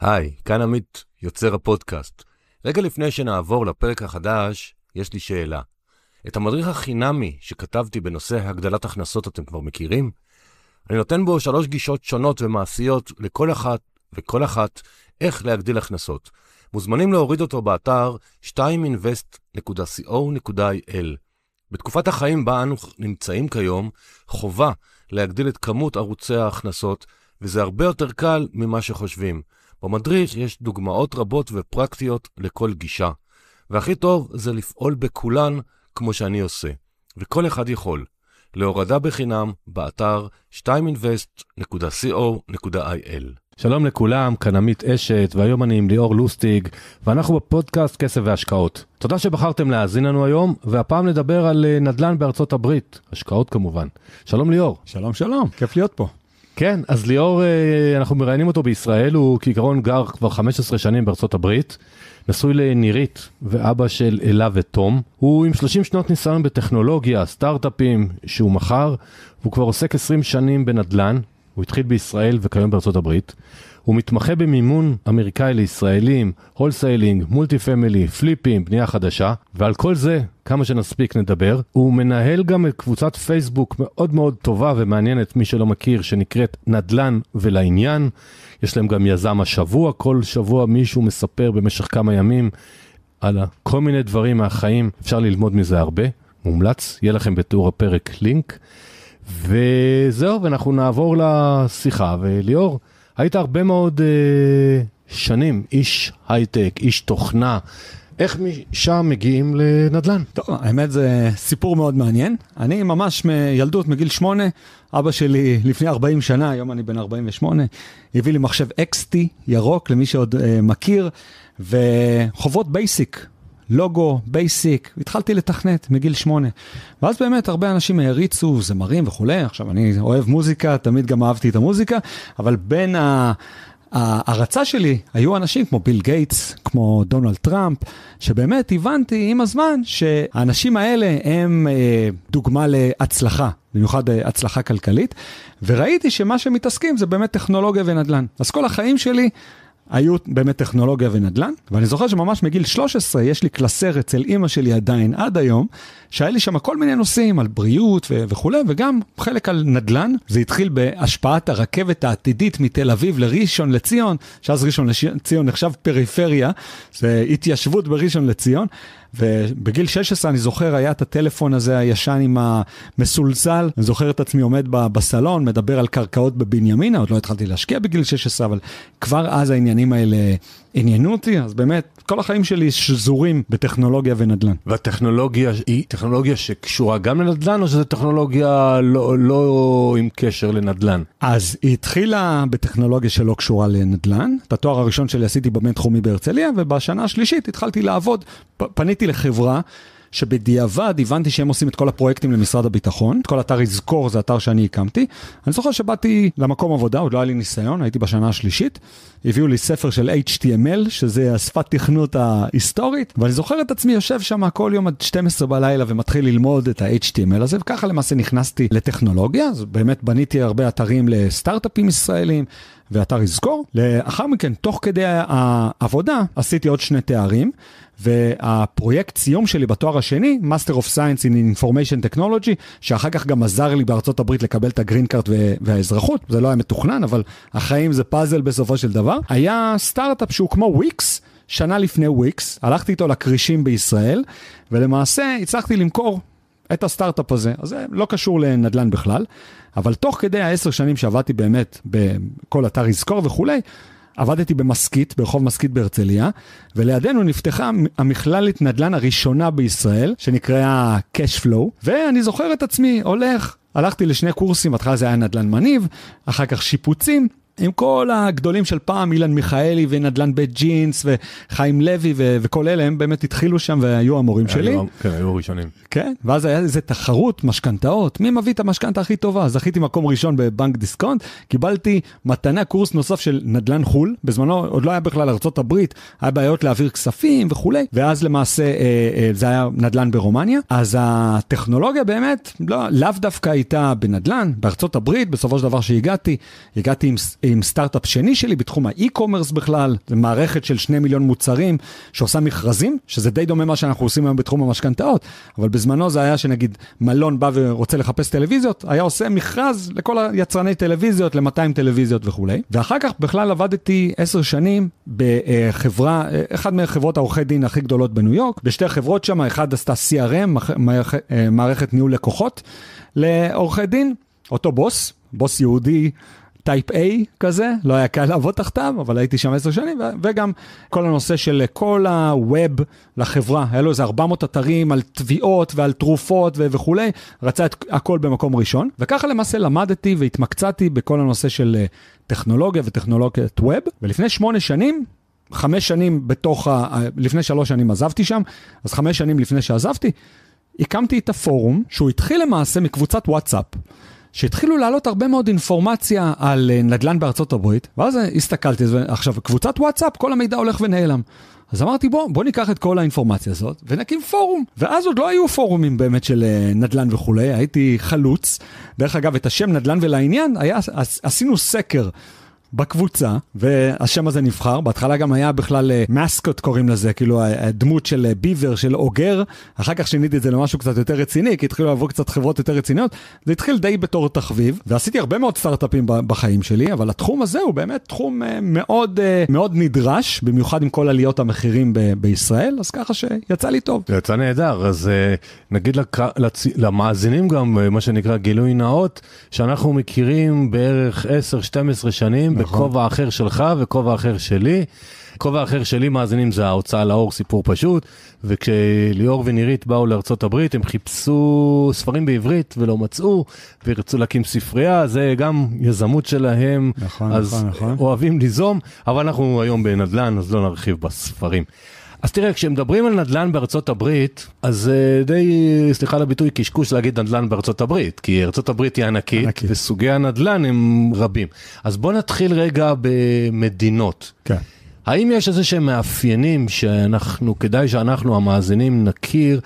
היי, כאן עמית, יוצר הפודקאסט. רגע לפני שנעבור לפרק החדש, יש לי שאלה. את המדריך החינמי שכתבתי בנושא הגדלת הכנסות אתם כבר מכירים? אני נותן בו שלוש גישות שונות ומעשיות לכל אחת וכל אחת איך להגדיל הכנסות. מוזמנים להוריד אותו באתר 2invest.co.il. בתקופת החיים בה אנו נמצאים כיום, חובה להגדיל את כמות ערוצי ההכנסות, וזה הרבה יותר קל ממה שחושבים. במדריך יש דוגמאות רבות ופרקטיות לכל גישה, והכי טוב זה לפעול בכולן כמו שאני עושה, וכל אחד יכול. להורדה בחינם, באתר 2invest.co.il. שלום לכולם, כאן עמית אשת, והיום אני עם ליאור לוסטיג, ואנחנו בפודקאסט כסף והשקעות. תודה שבחרתם להאזין לנו היום, והפעם נדבר על אה, נדל"ן בארצות הברית, השקעות כמובן. שלום ליאור. שלום שלום, כיף להיות פה. כן, אז ליאור, אה, אנחנו מראיינים אותו בישראל, הוא כעיקרון גר כבר 15 שנים בארצות הברית, נשוי לנירית ואבא של אלה ותום. הוא עם 30 שנות ניסיון בטכנולוגיה, סטארט-אפים שהוא מכר, והוא כבר עוסק 20 שנים בנדל"ן, הוא התחיל בישראל וכיום בארצות הברית. הוא מתמחה במימון אמריקאי לישראלים, הולסיילינג, מולטי פמילי, פליפים, בנייה חדשה, ועל כל זה, כמה שנספיק נדבר. הוא מנהל גם את קבוצת פייסבוק מאוד מאוד טובה ומעניינת, מי שלא מכיר, שנקראת נדל"ן ולעניין. יש להם גם יזם השבוע, כל שבוע מישהו מספר במשך כמה ימים על כל מיני דברים מהחיים, אפשר ללמוד מזה הרבה, מומלץ, יהיה לכם בתיאור הפרק לינק. וזהו, ואנחנו נעבור לשיחה, וליאור, היית הרבה מאוד אה, שנים איש הייטק, איש תוכנה. איך משם מגיעים לנדל"ן? טוב, האמת זה סיפור מאוד מעניין. אני ממש מילדות, מגיל שמונה, אבא שלי לפני 40 שנה, היום אני בן 48, הביא לי מחשב אקסטי ירוק, למי שעוד אה, מכיר, וחובות בייסיק לוגו, בייסיק, התחלתי לתכנת מגיל שמונה. ואז באמת הרבה אנשים העריצו זמרים וכולי, עכשיו אני אוהב מוזיקה, תמיד גם אהבתי את המוזיקה, אבל בין ה... ההערצה שלי היו אנשים כמו ביל גייטס, כמו דונלד טראמפ, שבאמת הבנתי עם הזמן שהאנשים האלה הם אה, דוגמה להצלחה, במיוחד אה, הצלחה כלכלית, וראיתי שמה שמתעסקים זה באמת טכנולוגיה ונדל"ן. אז כל החיים שלי היו באמת טכנולוגיה ונדל"ן, ואני זוכר שממש מגיל 13 יש לי קלסר אצל אימא שלי עדיין, עד היום, שהיה לי שם כל מיני נושאים על בריאות ו- וכולי, וגם חלק על נדל"ן. זה התחיל בהשפעת הרכבת העתידית מתל אביב לראשון לציון, שאז ראשון לציון נחשב פריפריה, זה התיישבות בראשון לציון. ובגיל 16 אני זוכר, היה את הטלפון הזה הישן עם המסולסל, אני זוכר את עצמי עומד בסלון, מדבר על קרקעות בבנימינה, עוד לא התחלתי להשקיע בגיל 16, אבל כבר אז העניינים האלה... עניינו אותי, אז באמת, כל החיים שלי שזורים בטכנולוגיה ונדל"ן. והטכנולוגיה היא טכנולוגיה שקשורה גם לנדל"ן, או שזו טכנולוגיה לא, לא עם קשר לנדל"ן? אז היא התחילה בטכנולוגיה שלא קשורה לנדל"ן. את התואר הראשון שלי עשיתי בבין תחומי בהרצליה, ובשנה השלישית התחלתי לעבוד, פניתי לחברה. שבדיעבד הבנתי שהם עושים את כל הפרויקטים למשרד הביטחון, את כל אתר יזכור זה אתר שאני הקמתי. אני זוכר שבאתי למקום עבודה, עוד לא היה לי ניסיון, הייתי בשנה השלישית, הביאו לי ספר של HTML, שזה השפת תכנות ההיסטורית, ואני זוכר את עצמי יושב שם כל יום עד 12 בלילה ומתחיל ללמוד את ה-HTML הזה, וככה למעשה נכנסתי לטכנולוגיה, אז באמת בניתי הרבה אתרים לסטארט-אפים ישראלים. ואתר יזכור. לאחר מכן, תוך כדי העבודה, עשיתי עוד שני תארים, והפרויקט סיום שלי בתואר השני, Master of Science in Information Technology, שאחר כך גם עזר לי בארצות הברית לקבל את הגרין קארט והאזרחות, זה לא היה מתוכנן, אבל החיים זה פאזל בסופו של דבר, היה סטארט-אפ שהוא כמו וויקס. שנה לפני וויקס, הלכתי איתו לכרישים בישראל, ולמעשה הצלחתי למכור את הסטארט-אפ הזה. אז זה לא קשור לנדל"ן בכלל, אבל תוך כדי העשר שנים שעבדתי באמת בכל אתר יזכור וכולי, עבדתי במסכית, ברחוב מסכית בהרצליה, ולידינו נפתחה המכללת נדל"ן הראשונה בישראל, שנקראה Cashflow, ואני זוכר את עצמי הולך, הלכתי לשני קורסים, בהתחלה זה היה נדל"ן מניב, אחר כך שיפוצים. עם כל הגדולים של פעם, אילן מיכאלי ונדלן בית ג'ינס וחיים לוי ו- וכל אלה, הם באמת התחילו שם והיו המורים שלי. היו, כן, היו הראשונים. כן, ואז היה איזה תחרות משכנתאות, מי מביא את המשכנתה הכי טובה? זכיתי מקום ראשון בבנק דיסקונט, קיבלתי מתנה קורס נוסף של נדלן חו"ל, בזמנו עוד לא היה בכלל ארה"ב, היה בעיות להעביר כספים וכולי, ואז למעשה אה, אה, זה היה נדלן ברומניה, אז הטכנולוגיה באמת לא, לאו דווקא הייתה בנדלן, בארה"ב, בסופו של דבר שהגעתי, הגעתי עם... עם סטארט-אפ שני שלי בתחום האי-קומרס בכלל, זה מערכת של שני מיליון מוצרים שעושה מכרזים, שזה די דומה מה שאנחנו עושים היום בתחום המשכנתאות, אבל בזמנו זה היה שנגיד מלון בא ורוצה לחפש טלוויזיות, היה עושה מכרז לכל היצרני טלוויזיות, ל-200 טלוויזיות וכולי. ואחר כך בכלל עבדתי עשר שנים בחברה, אחת מחברות העורכי דין הכי גדולות בניו יורק, בשתי החברות שם, אחד עשתה CRM, אה, מערכת ניהול לקוחות לעורכי דין, אותו בוס, בוס יהודי טייפ A כזה, לא היה קל לעבוד תחתיו, אבל הייתי שם עשר שנים, וגם כל הנושא של אה, כל ה-Web לחברה, היה לו איזה 400 אתרים על תביעות ועל תרופות וכולי, רצה את הכל במקום ראשון, וככה למעשה למדתי והתמקצעתי בכל הנושא של אה, טכנולוגיה וטכנולוגיית Web, ולפני שמונה שנים חמש שנים בתוך, ה... לפני שלוש שנים עזבתי שם, אז חמש שנים לפני שעזבתי, הקמתי את הפורום, שהוא התחיל למעשה מקבוצת וואטסאפ. שהתחילו לעלות הרבה מאוד אינפורמציה על אה, נדל"ן בארצות הברית, ואז הסתכלתי, עכשיו קבוצת וואטסאפ, כל המידע הולך ונעלם. אז אמרתי בוא, בוא ניקח את כל האינפורמציה הזאת ונקים פורום. ואז עוד לא היו פורומים באמת של אה, נדל"ן וכולי, הייתי חלוץ. דרך אגב, את השם נדל"ן ולעניין, היה, עשינו סקר בקבוצה, והשם הזה נבחר, בהתחלה גם היה בכלל מסקוט אה, קוראים לזה, כאילו הדמות של ביבר, אה, של אוגר, אחר כך שיניתי את זה למשהו קצת יותר רציני, כי התחילו לבוא קצת חברות יותר רציניות, זה התחיל די בתור תחביב, ועשיתי הרבה מאוד סטארט-אפים בחיים שלי, אבל התחום הזה הוא באמת תחום אה, מאוד מאוד נדרש, במיוחד עם כל עליות המחירים ב- בישראל, אז ככה שיצא לי טוב. יצא נהדר, אז נגיד לק... לצ... למאזינים גם, מה שנקרא גילוי נאות, שאנחנו מכירים בערך 10-12 שנים. נכון. בכובע אחר שלך וכובע אחר שלי. כובע אחר שלי מאזינים זה ההוצאה לאור, סיפור פשוט. וכשליאור ונירית באו לארצות הברית, הם חיפשו ספרים בעברית ולא מצאו, וירצו להקים ספרייה, זה גם יזמות שלהם. נכון, אז נכון, נכון. אוהבים ליזום, אבל אנחנו היום בנדל"ן, אז לא נרחיב בספרים. אז תראה, כשמדברים על נדל"ן בארצות הברית, אז אה, די, סליחה על הביטוי, קשקוש להגיד נדל"ן בארצות הברית, כי ארצות הברית היא ענקית, ענקית. וסוגי הנדל"ן הם רבים. אז בוא נתחיל רגע במדינות. כן. האם יש איזה שהם מאפיינים שאנחנו, כדאי שאנחנו המאזינים נכיר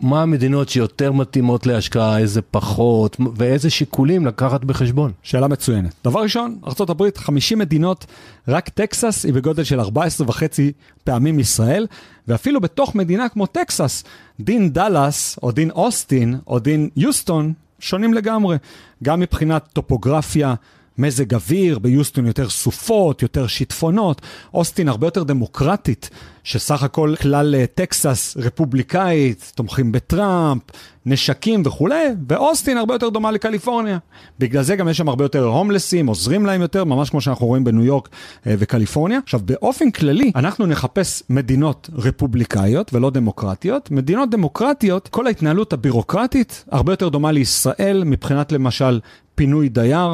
מה המדינות שיותר מתאימות להשקעה, איזה פחות, ואיזה שיקולים לקחת בחשבון? שאלה מצוינת. דבר ראשון, ארה"ב, 50 מדינות, רק טקסס היא בגודל של 14 וחצי פעמים ישראל, ואפילו בתוך מדינה כמו טקסס, דין דאלאס, או דין אוסטין, או דין יוסטון, שונים לגמרי. גם מבחינת טופוגרפיה, מזג אוויר, ביוסטון יותר סופות, יותר שיטפונות, אוסטין הרבה יותר דמוקרטית, שסך הכל כלל אה, טקסס רפובליקאית, תומכים בטראמפ, נשקים וכולי, ואוסטין הרבה יותר דומה לקליפורניה. בגלל זה גם יש שם הרבה יותר הומלסים, עוזרים להם יותר, ממש כמו שאנחנו רואים בניו יורק אה, וקליפורניה. עכשיו, באופן כללי, אנחנו נחפש מדינות רפובליקאיות ולא דמוקרטיות. מדינות דמוקרטיות, כל ההתנהלות הבירוקרטית הרבה יותר דומה לישראל מבחינת למשל פינוי דייר,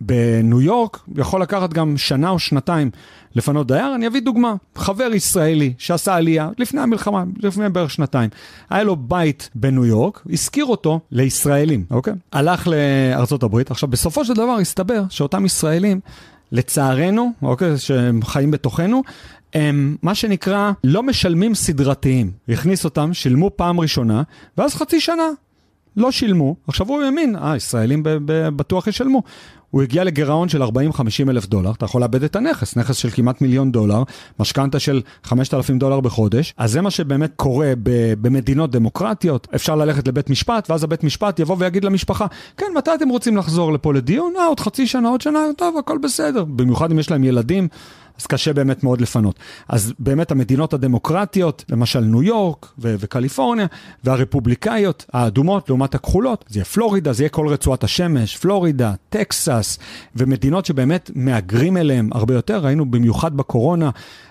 בניו יורק, יכול לקחת גם שנה או שנתיים לפנות דייר. אני אביא דוגמה, חבר ישראלי שעשה עלייה לפני המלחמה, לפני בערך שנתיים. היה לו בית בניו יורק, השכיר אותו לישראלים, אוקיי? הלך לארצות הברית. עכשיו, בסופו של דבר הסתבר שאותם ישראלים, לצערנו, אוקיי, שהם חיים בתוכנו, הם מה שנקרא לא משלמים סדרתיים. הכניס אותם, שילמו פעם ראשונה, ואז חצי שנה לא שילמו, עכשיו הוא האמין, אה, ישראלים בטוח ישלמו. הוא הגיע לגירעון של 40-50 אלף דולר, אתה יכול לאבד את הנכס, נכס של כמעט מיליון דולר, משכנתה של 5,000 דולר בחודש, אז זה מה שבאמת קורה במדינות דמוקרטיות, אפשר ללכת לבית משפט, ואז הבית משפט יבוא ויגיד למשפחה, כן, מתי אתם רוצים לחזור לפה לדיון? אה, עוד חצי שנה, עוד שנה, טוב, הכל בסדר. במיוחד אם יש להם ילדים, אז קשה באמת מאוד לפנות. אז באמת המדינות הדמוקרטיות, למשל ניו יורק ו- וקליפורניה, והרפובליקאיות, האדומות לעומת הכחולות, זה יהיה פלורידה, זה יהיה כל רצועת השמש, פלורידה, טקסס, ומדינות שבאמת מהגרים אליהם הרבה יותר, ראינו במיוחד בקורונה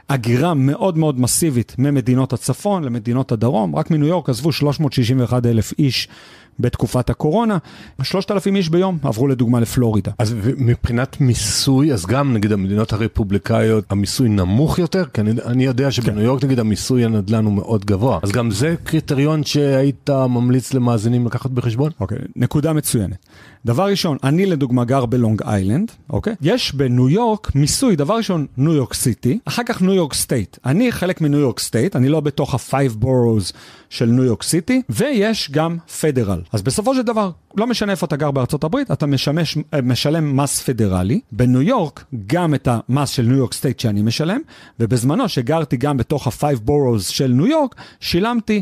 הגירה מאוד מאוד מסיבית ממדינות הצפון למדינות הדרום, רק מניו יורק עזבו 361 אלף איש. בתקופת הקורונה, 3,000 איש ביום עברו לדוגמה לפלורידה. אז מבחינת מיסוי, אז גם נגיד המדינות הרפובליקאיות, המיסוי נמוך יותר? כי אני, אני יודע שבניו כן. יורק נגיד המיסוי הנדל"ן הוא מאוד גבוה, אז גם זה קריטריון שהיית ממליץ למאזינים לקחת בחשבון? אוקיי, okay, נקודה מצוינת. דבר ראשון, אני לדוגמה גר בלונג איילנד, אוקיי? Okay? יש בניו יורק מיסוי, דבר ראשון, ניו יורק סיטי, אחר כך ניו יורק סטייט. אני חלק מניו יורק סטייט, אני לא בתוך ה-five boroughs של ניו יורק סיטי, ויש גם פדרל. אז בסופו של דבר, לא משנה איפה אתה גר בארצות הברית, אתה משמש, אה, משלם מס פדרלי. בניו יורק, גם את המס של ניו יורק סטייט שאני משלם, ובזמנו, שגרתי גם בתוך ה-five boroughs של ניו יורק, שילמתי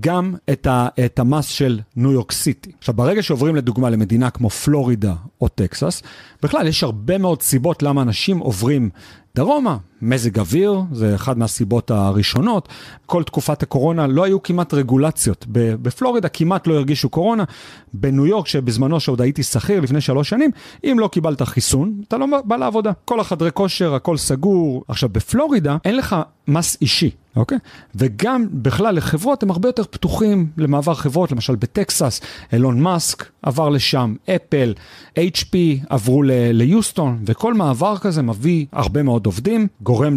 גם את, ה, את המס של ניו יורק סיטי. עכשיו, ברגע שעוברים לדוגמה למדינה כמו פלורידה או טקסס, בכלל יש הרבה מאוד סיבות למה אנשים עוברים דרומה, מזג אוויר, זה אחד מהסיבות הראשונות. כל תקופת הקורונה לא היו כמעט רגולציות. בפלורידה כמעט לא הרגישו קורונה. בניו יורק, שבזמנו שעוד הייתי שכיר לפני שלוש שנים, אם לא קיבלת חיסון, אתה לא בא לעבודה. כל החדרי כושר, הכל סגור. עכשיו, בפלורידה אין לך מס אישי, אוקיי? וגם בכלל לחברות הם הרבה יותר פתוחים למעבר חברות, למשל בטקסס, אילון מאסק עבר לשם, אפל, HP עברו ליוסטון, וכל מעבר כזה מביא הרבה מאוד עובדים, גורם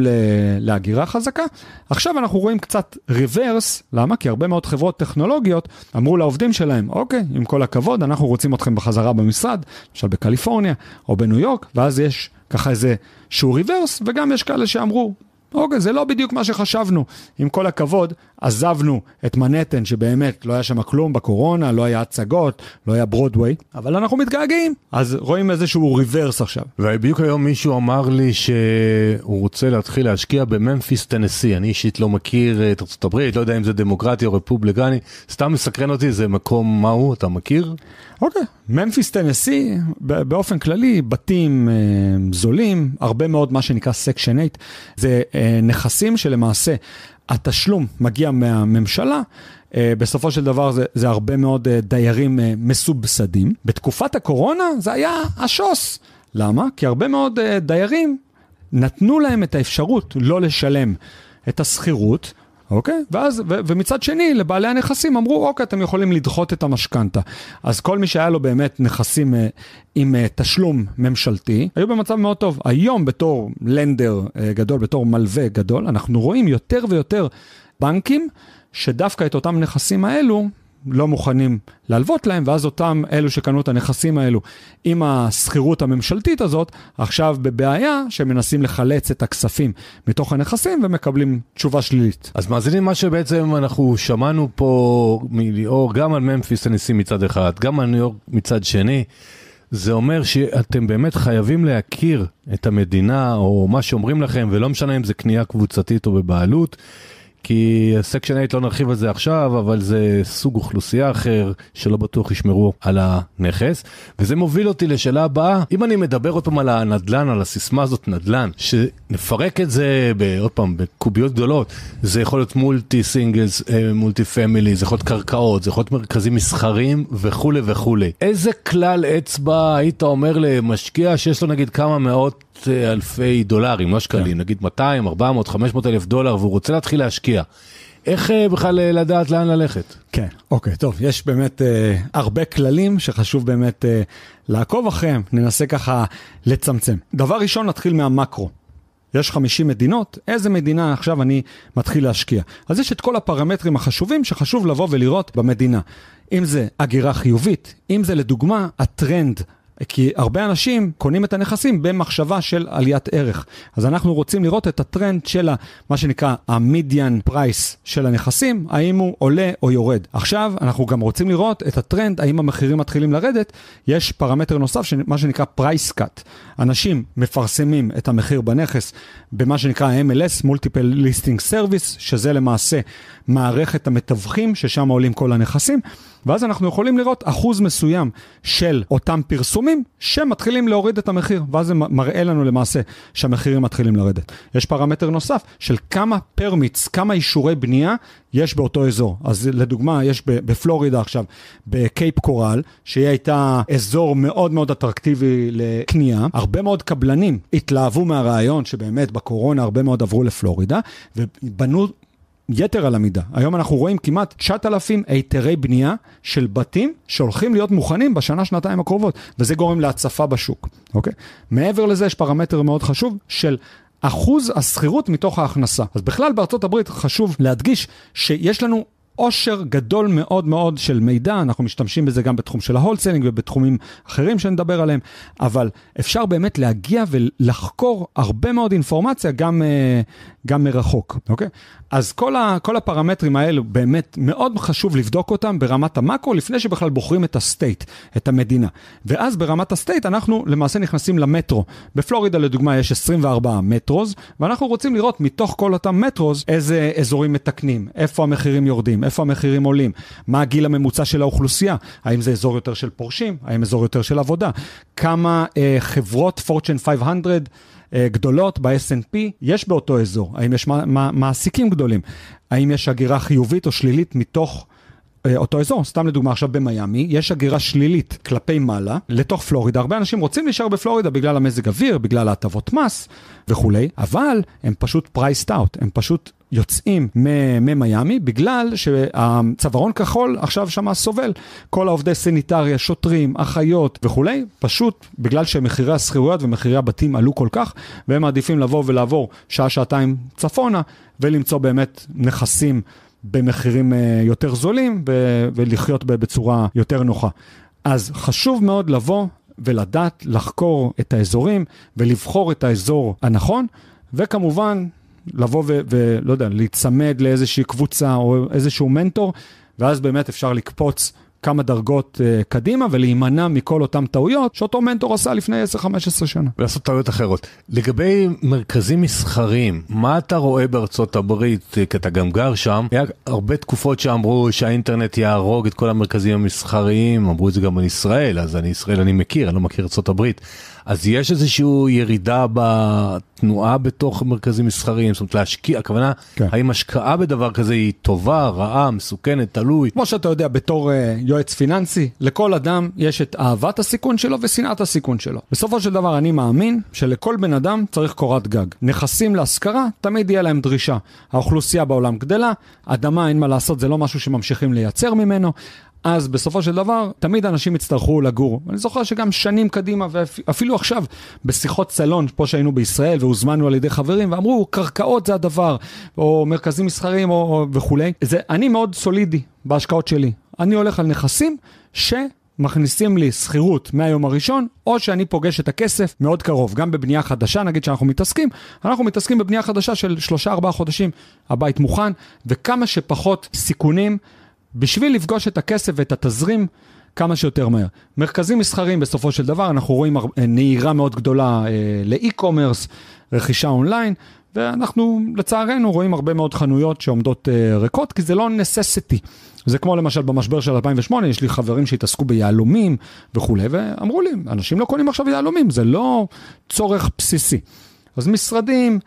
להגירה חזקה. עכשיו אנחנו רואים קצת ריברס, למה? כי הרבה מאוד חברות טכנולוגיות אמרו לעובדים שלהם, אוקיי, עם כל הכבוד, אנחנו רוצים אתכם בחזרה במשרד, למשל בקליפורניה או בניו יורק, ואז יש... ככה איזה שהוא ריברס, וגם יש כאלה שאמרו, אוקיי, זה לא בדיוק מה שחשבנו. עם כל הכבוד, עזבנו את מנהטן, שבאמת לא היה שם כלום בקורונה, לא היה הצגות, לא היה ברודוויי, אבל אנחנו מתגעגעים. אז רואים איזשהו ריברס עכשיו. ובדיוק היום מישהו אמר לי שהוא רוצה להתחיל להשקיע בממפיס טנסי. אני אישית לא מכיר את ארה״ב, לא יודע אם זה דמוקרטי או רפובליקני, סתם מסקרן אותי, זה מקום מהו, אתה מכיר? אוקיי, ממפיס טנסי, באופן כללי, בתים אה, זולים, הרבה מאוד מה שנקרא סקשן 8, זה אה, נכסים שלמעשה התשלום מגיע מהממשלה. Uh, בסופו של דבר זה, זה הרבה מאוד uh, דיירים uh, מסובסדים. בתקופת הקורונה זה היה השוס. למה? כי הרבה מאוד uh, דיירים נתנו להם את האפשרות לא לשלם את השכירות, אוקיי? ואז, ו- ומצד שני, לבעלי הנכסים אמרו, אוקיי, אתם יכולים לדחות את המשכנתה. אז כל מי שהיה לו באמת נכסים אה, עם אה, תשלום ממשלתי, היו במצב מאוד טוב. היום בתור לנדר אה, גדול, בתור מלווה גדול, אנחנו רואים יותר ויותר בנקים שדווקא את אותם נכסים האלו לא מוכנים להלוות להם, ואז אותם אלו שקנו את הנכסים האלו עם השכירות הממשלתית הזאת, עכשיו בבעיה שמנסים לחלץ את הכספים מתוך הנכסים ומקבלים תשובה שלילית. אז מאזינים מה שבעצם אנחנו שמענו פה מליאור, גם על ממפיס הניסים מצד אחד, גם על ניו יורק מצד שני. זה אומר שאתם באמת חייבים להכיר את המדינה או מה שאומרים לכם, ולא משנה אם זה קנייה קבוצתית או בבעלות. כי סקשן 8 לא נרחיב על זה עכשיו, אבל זה סוג אוכלוסייה אחר שלא בטוח ישמרו על הנכס. וזה מוביל אותי לשאלה הבאה, אם אני מדבר עוד פעם על הנדלן, על הסיסמה הזאת נדלן, שנפרק את זה עוד פעם בקוביות גדולות, זה יכול להיות מולטי סינגלס, מולטי פמילי, זה יכול להיות קרקעות, זה יכול להיות מרכזים מסחרים וכולי וכולי. איזה כלל אצבע היית אומר למשקיע שיש לו נגיד כמה מאות אה, אלפי דולרים, לא שקלים, כן. נגיד 200, 400, 500 אלף דולר, והוא רוצה להתחיל להשקיע. להשקיע. איך אה, בכלל אה, לדעת לאן ללכת? כן, אוקיי, טוב, יש באמת אה, הרבה כללים שחשוב באמת אה, לעקוב אחריהם, ננסה ככה לצמצם. דבר ראשון, נתחיל מהמקרו. יש 50 מדינות, איזה מדינה עכשיו אני מתחיל להשקיע? אז יש את כל הפרמטרים החשובים שחשוב לבוא ולראות במדינה. אם זה הגירה חיובית, אם זה לדוגמה הטרנד כי הרבה אנשים קונים את הנכסים במחשבה של עליית ערך. אז אנחנו רוצים לראות את הטרנד של ה, מה שנקרא ה-median price של הנכסים, האם הוא עולה או יורד. עכשיו אנחנו גם רוצים לראות את הטרנד, האם המחירים מתחילים לרדת. יש פרמטר נוסף, מה שנקרא price cut. אנשים מפרסמים את המחיר בנכס במה שנקרא MLS, Multiple Listing Service, שזה למעשה מערכת המתווכים, ששם עולים כל הנכסים. ואז אנחנו יכולים לראות אחוז מסוים של אותם פרסומים שמתחילים להוריד את המחיר, ואז זה מראה לנו למעשה שהמחירים מתחילים לרדת. יש פרמטר נוסף של כמה פרמיץ, כמה אישורי בנייה יש באותו אזור. אז לדוגמה, יש בפלורידה עכשיו, בקייפ קורל, שהיא הייתה אזור מאוד מאוד אטרקטיבי לקנייה, הרבה מאוד קבלנים התלהבו מהרעיון שבאמת בקורונה הרבה מאוד עברו לפלורידה, ובנו יתר על המידה. היום אנחנו רואים כמעט 9,000 היתרי בנייה של בתים שהולכים להיות מוכנים בשנה-שנתיים הקרובות, וזה גורם להצפה בשוק, אוקיי? מעבר לזה יש פרמטר מאוד חשוב של... אחוז השכירות מתוך ההכנסה. אז בכלל בארצות הברית חשוב להדגיש שיש לנו עושר גדול מאוד מאוד של מידע, אנחנו משתמשים בזה גם בתחום של ההולסלינג ובתחומים אחרים שנדבר עליהם, אבל אפשר באמת להגיע ולחקור הרבה מאוד אינפורמציה גם, אה, גם מרחוק, אוקיי? אז כל, ה, כל הפרמטרים האלו באמת מאוד חשוב לבדוק אותם ברמת המאקרו לפני שבכלל בוחרים את הסטייט, את המדינה. ואז ברמת הסטייט אנחנו למעשה נכנסים למטרו. בפלורידה לדוגמה יש 24 מטרוז, ואנחנו רוצים לראות מתוך כל אותם מטרוז איזה אזורים מתקנים, איפה המחירים יורדים. איפה המחירים עולים? מה הגיל הממוצע של האוכלוסייה? האם זה אזור יותר של פורשים? האם אזור יותר של עבודה? כמה אה, חברות פורצ'ן 500 אה, גדולות ב snp יש באותו אזור? האם יש מה, מה, מעסיקים גדולים? האם יש הגירה חיובית או שלילית מתוך אה, אותו אזור. סתם לדוגמה, עכשיו במיאמי, יש הגירה שלילית כלפי מעלה, לתוך פלורידה. הרבה אנשים רוצים להישאר בפלורידה בגלל המזג אוויר, בגלל ההטבות מס וכולי, אבל הם פשוט פרייסט אאוט, הם פשוט יוצאים ממיאמי בגלל שהצווארון כחול עכשיו שמה סובל. כל העובדי סניטריה, שוטרים, אחיות וכולי, פשוט בגלל שמחירי השכירויות ומחירי הבתים עלו כל כך, והם מעדיפים לבוא ולעבור שעה-שעתיים צפונה ולמצוא באמת נכסים. במחירים אה, יותר זולים ולחיות בצורה יותר נוחה. אז חשוב מאוד לבוא ולדעת לחקור את האזורים ולבחור את האזור הנכון, וכמובן לבוא ולא יודע, להיצמד לאיזושהי קבוצה או איזשהו מנטור, ואז באמת אפשר לקפוץ כמה דרגות uh, קדימה ולהימנע מכל אותן טעויות שאותו מנטור עשה לפני 10-15 שנה. ולעשות טעויות אחרות. לגבי מרכזים מסחרים, מה אתה רואה בארצות הברית, אה, כי אתה גם גר שם, היה הרבה תקופות שאמרו שהאינטרנט יהרוג את כל המרכזים המסחריים, אמרו את זה גם על ישראל, אז אני ישראל אני מכיר, אני לא מכיר ארצות הברית. אז יש איזושהי ירידה בתנועה בתוך מרכזים מסחריים, זאת אומרת להשקיע, הכוונה, כן. האם השקעה בדבר כזה היא טובה, רעה, מסוכנת, תלוי? כמו שאתה יודע, בתור uh, יועץ פיננסי, לכל אדם יש את אהבת הסיכון שלו ושנאת הסיכון שלו. בסופו של דבר אני מאמין שלכל בן אדם צריך קורת גג. נכסים להשכרה, תמיד יהיה להם דרישה. האוכלוסייה בעולם גדלה, אדמה אין מה לעשות, זה לא משהו שממשיכים לייצר ממנו. אז בסופו של דבר, תמיד אנשים יצטרכו לגור. אני זוכר שגם שנים קדימה, ואפילו עכשיו, בשיחות סלון, פה שהיינו בישראל, והוזמנו על ידי חברים, ואמרו, קרקעות זה הדבר, או מרכזים מסחריים, או, או וכולי. זה, אני מאוד סולידי בהשקעות שלי. אני הולך על נכסים ש... מכניסים לי שכירות מהיום הראשון, או שאני פוגש את הכסף מאוד קרוב. גם בבנייה חדשה, נגיד שאנחנו מתעסקים, אנחנו מתעסקים בבנייה חדשה של 3-4 חודשים, הבית מוכן, וכמה שפחות סיכונים בשביל לפגוש את הכסף ואת התזרים כמה שיותר מהר. מרכזים מסחרים בסופו של דבר, אנחנו רואים אה, נהירה מאוד גדולה אה, לאי-קומרס, רכישה אונליין, ואנחנו לצערנו רואים הרבה מאוד חנויות שעומדות אה, ריקות, כי זה לא נססיטי. זה כמו למשל במשבר של 2008, יש לי חברים שהתעסקו ביהלומים וכולי, ואמרו לי, אנשים לא קונים עכשיו יהלומים, זה לא צורך בסיסי. אז משרדים,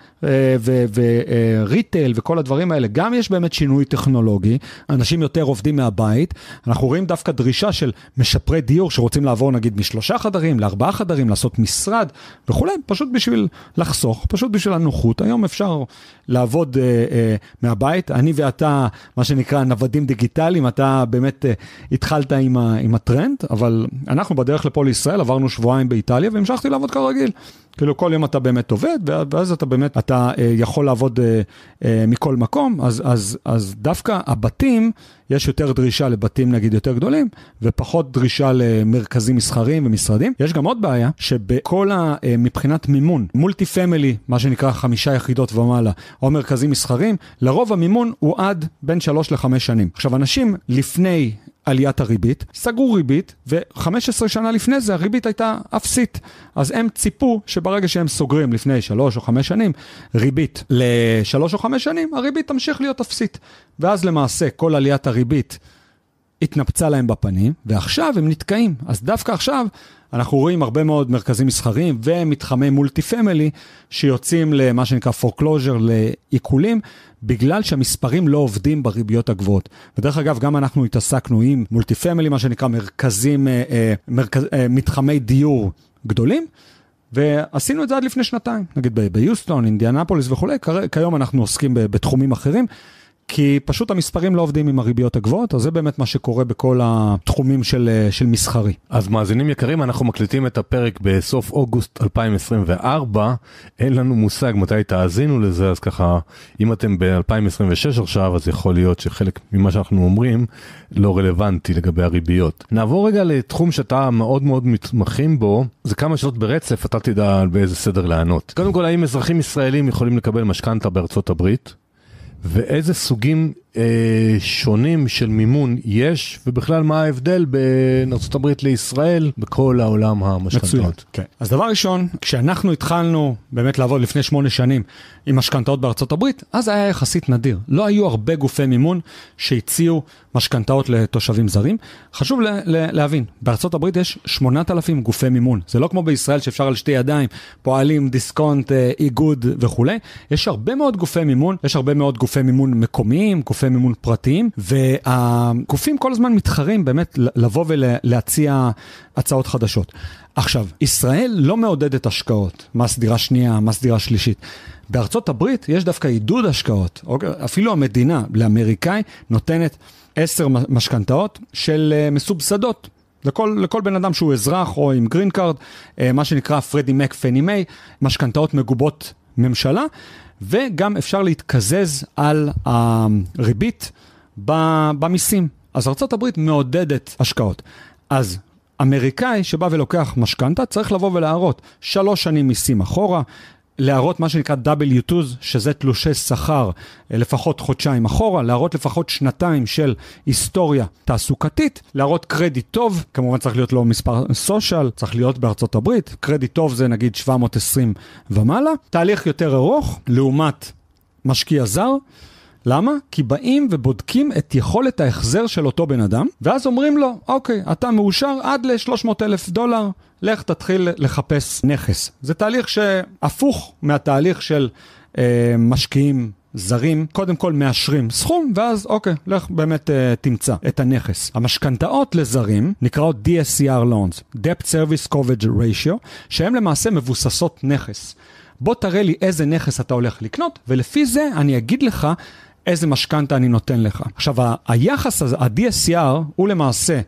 וריטל אה, וכל הדברים האלה, גם יש באמת שינוי טכנולוגי, אנשים יותר עובדים מהבית, אנחנו רואים דווקא דרישה של משפרי דיור שרוצים לעבור נגיד משלושה חדרים לארבעה חדרים, לעשות משרד וכולי, פשוט בשביל לחסוך, פשוט בשביל הנוחות. היום אפשר לעבוד אה, אה, מהבית, אני ואתה, מה שנקרא נוודים דיגיטליים, אתה באמת אה, התחלת עם, ה, עם הטרנד, אבל אנחנו בדרך לפה לישראל עברנו שבועיים באיטליה והמשכתי לעבוד כרגיל. כאילו כל יום אתה באמת עובד, ואז אתה באמת, אתה אתה אה, יכול לעבוד אה, אה, מכל מקום, אז, אז, אז דווקא הבתים, יש יותר דרישה לבתים נגיד יותר גדולים, ופחות דרישה למרכזים מסחריים ומשרדים. יש גם עוד בעיה, שבכל ה... מבחינת מימון, מולטי פמילי, מה שנקרא חמישה יחידות ומעלה, או מרכזים מסחריים, לרוב המימון הוא עד בין שלוש לחמש שנים. עכשיו, אנשים לפני עליית הריבית, סגרו ריבית, ו-15 שנה לפני זה הריבית הייתה אפסית. אז הם ציפו שברגע שהם סוגרים לפני 3 או 5 שנים ריבית ל-3 או 5 שנים, הריבית תמשיך להיות אפסית. ואז למעשה כל עליית הריבית התנפצה להם בפנים, ועכשיו הם נתקעים. אז דווקא עכשיו אנחנו רואים הרבה מאוד מרכזים מסחריים ומתחמי מולטי פמילי שיוצאים למה שנקרא פורקלוז'ר, לעיקולים, בגלל שהמספרים לא עובדים בריביות הגבוהות. ודרך אגב, גם אנחנו התעסקנו עם מולטי פמילי, מה שנקרא מרכזים, אה, אה, מרכז, אה, מתחמי דיור גדולים. ועשינו את זה עד לפני שנתיים, נגיד ביוסטון, אינדיאנפוליס וכולי, כיום אנחנו עוסקים בתחומים אחרים. כי פשוט המספרים לא עובדים עם הריביות הגבוהות, אז זה באמת מה שקורה בכל התחומים של, אה, של מסחרי. אז מאזינים יקרים, אנחנו מקליטים את הפרק בסוף אוגוסט 2024, אין לנו מושג מתי תאזינו לזה, אז ככה, אם אתם ב-2026 עכשיו, אז יכול להיות שחלק ממה שאנחנו אומרים לא רלוונטי לגבי הריביות. נעבור רגע לתחום שאתה מאוד מאוד מתמחים בו, זה כמה שאלות ברצף, אתה תדע באיזה סדר לענות. קודם כל, האם אזרחים ישראלים יכולים לקבל משכנתה בארצות הברית? ואיזה סוגים אה, שונים של מימון יש, ובכלל מה ההבדל בין ארה"ב לישראל בכל העולם המשכנתאות. כן. אז דבר ראשון, כשאנחנו התחלנו באמת לעבוד לפני שמונה שנים עם משכנתאות בארה״ב, אז היה יחסית נדיר. לא היו הרבה גופי מימון שהציעו משכנתאות לתושבים זרים. חשוב ל- ל- להבין, בארה״ב יש 8,000 גופי מימון. זה לא כמו בישראל שאפשר על שתי ידיים, פועלים, דיסקונט, אה, איגוד וכולי. יש הרבה מאוד גופי מימון, יש הרבה מאוד גופי מימון מקומיים, גופי גופי מימון פרטיים, והגופים כל הזמן מתחרים באמת לבוא ולהציע הצעות חדשות. עכשיו, ישראל לא מעודדת השקעות, מס דירה שנייה, מס דירה שלישית. בארצות הברית יש דווקא עידוד השקעות, אוקיי? אפילו המדינה, לאמריקאי, נותנת עשר משכנתאות של אה, מסובסדות. לכל, לכל בן אדם שהוא אזרח או עם גרין קארד, אה, מה שנקרא פרדי מק פני מיי, משכנתאות מגובות הממשלה, וגם אפשר להתקזז על הריבית במיסים. אז ארה"ב מעודדת השקעות. אז אמריקאי שבא ולוקח משכנתה צריך לבוא ולהראות שלוש שנים מיסים אחורה, להראות מה שנקרא W2, שזה תלושי שכר אה, לפחות חודשיים אחורה, להראות לפחות שנתיים של היסטוריה תעסוקתית, להראות קרדיט טוב, כמובן צריך להיות לו לא מספר סושיאל, צריך להיות בארצות הברית, קרדיט טוב זה נגיד 720 ומעלה, תהליך יותר ארוך לעומת משקיע זר. למה? כי באים ובודקים את יכולת ההחזר של אותו בן אדם, ואז אומרים לו, אוקיי, אתה מאושר עד ל-300 אלף דולר, לך תתחיל לחפש נכס. זה תהליך שהפוך מהתהליך של אה, משקיעים זרים, קודם כל מאשרים סכום, ואז אוקיי, לך באמת אה, תמצא את הנכס. המשכנתאות לזרים נקראות DSCR Loans, Debt Service Coverage Ratio, שהן למעשה מבוססות נכס. בוא תראה לי איזה נכס אתה הולך לקנות, ולפי זה אני אגיד לך איזה משכנתה אני נותן לך. עכשיו, היחס הזה, ה-DSCR הוא למעשה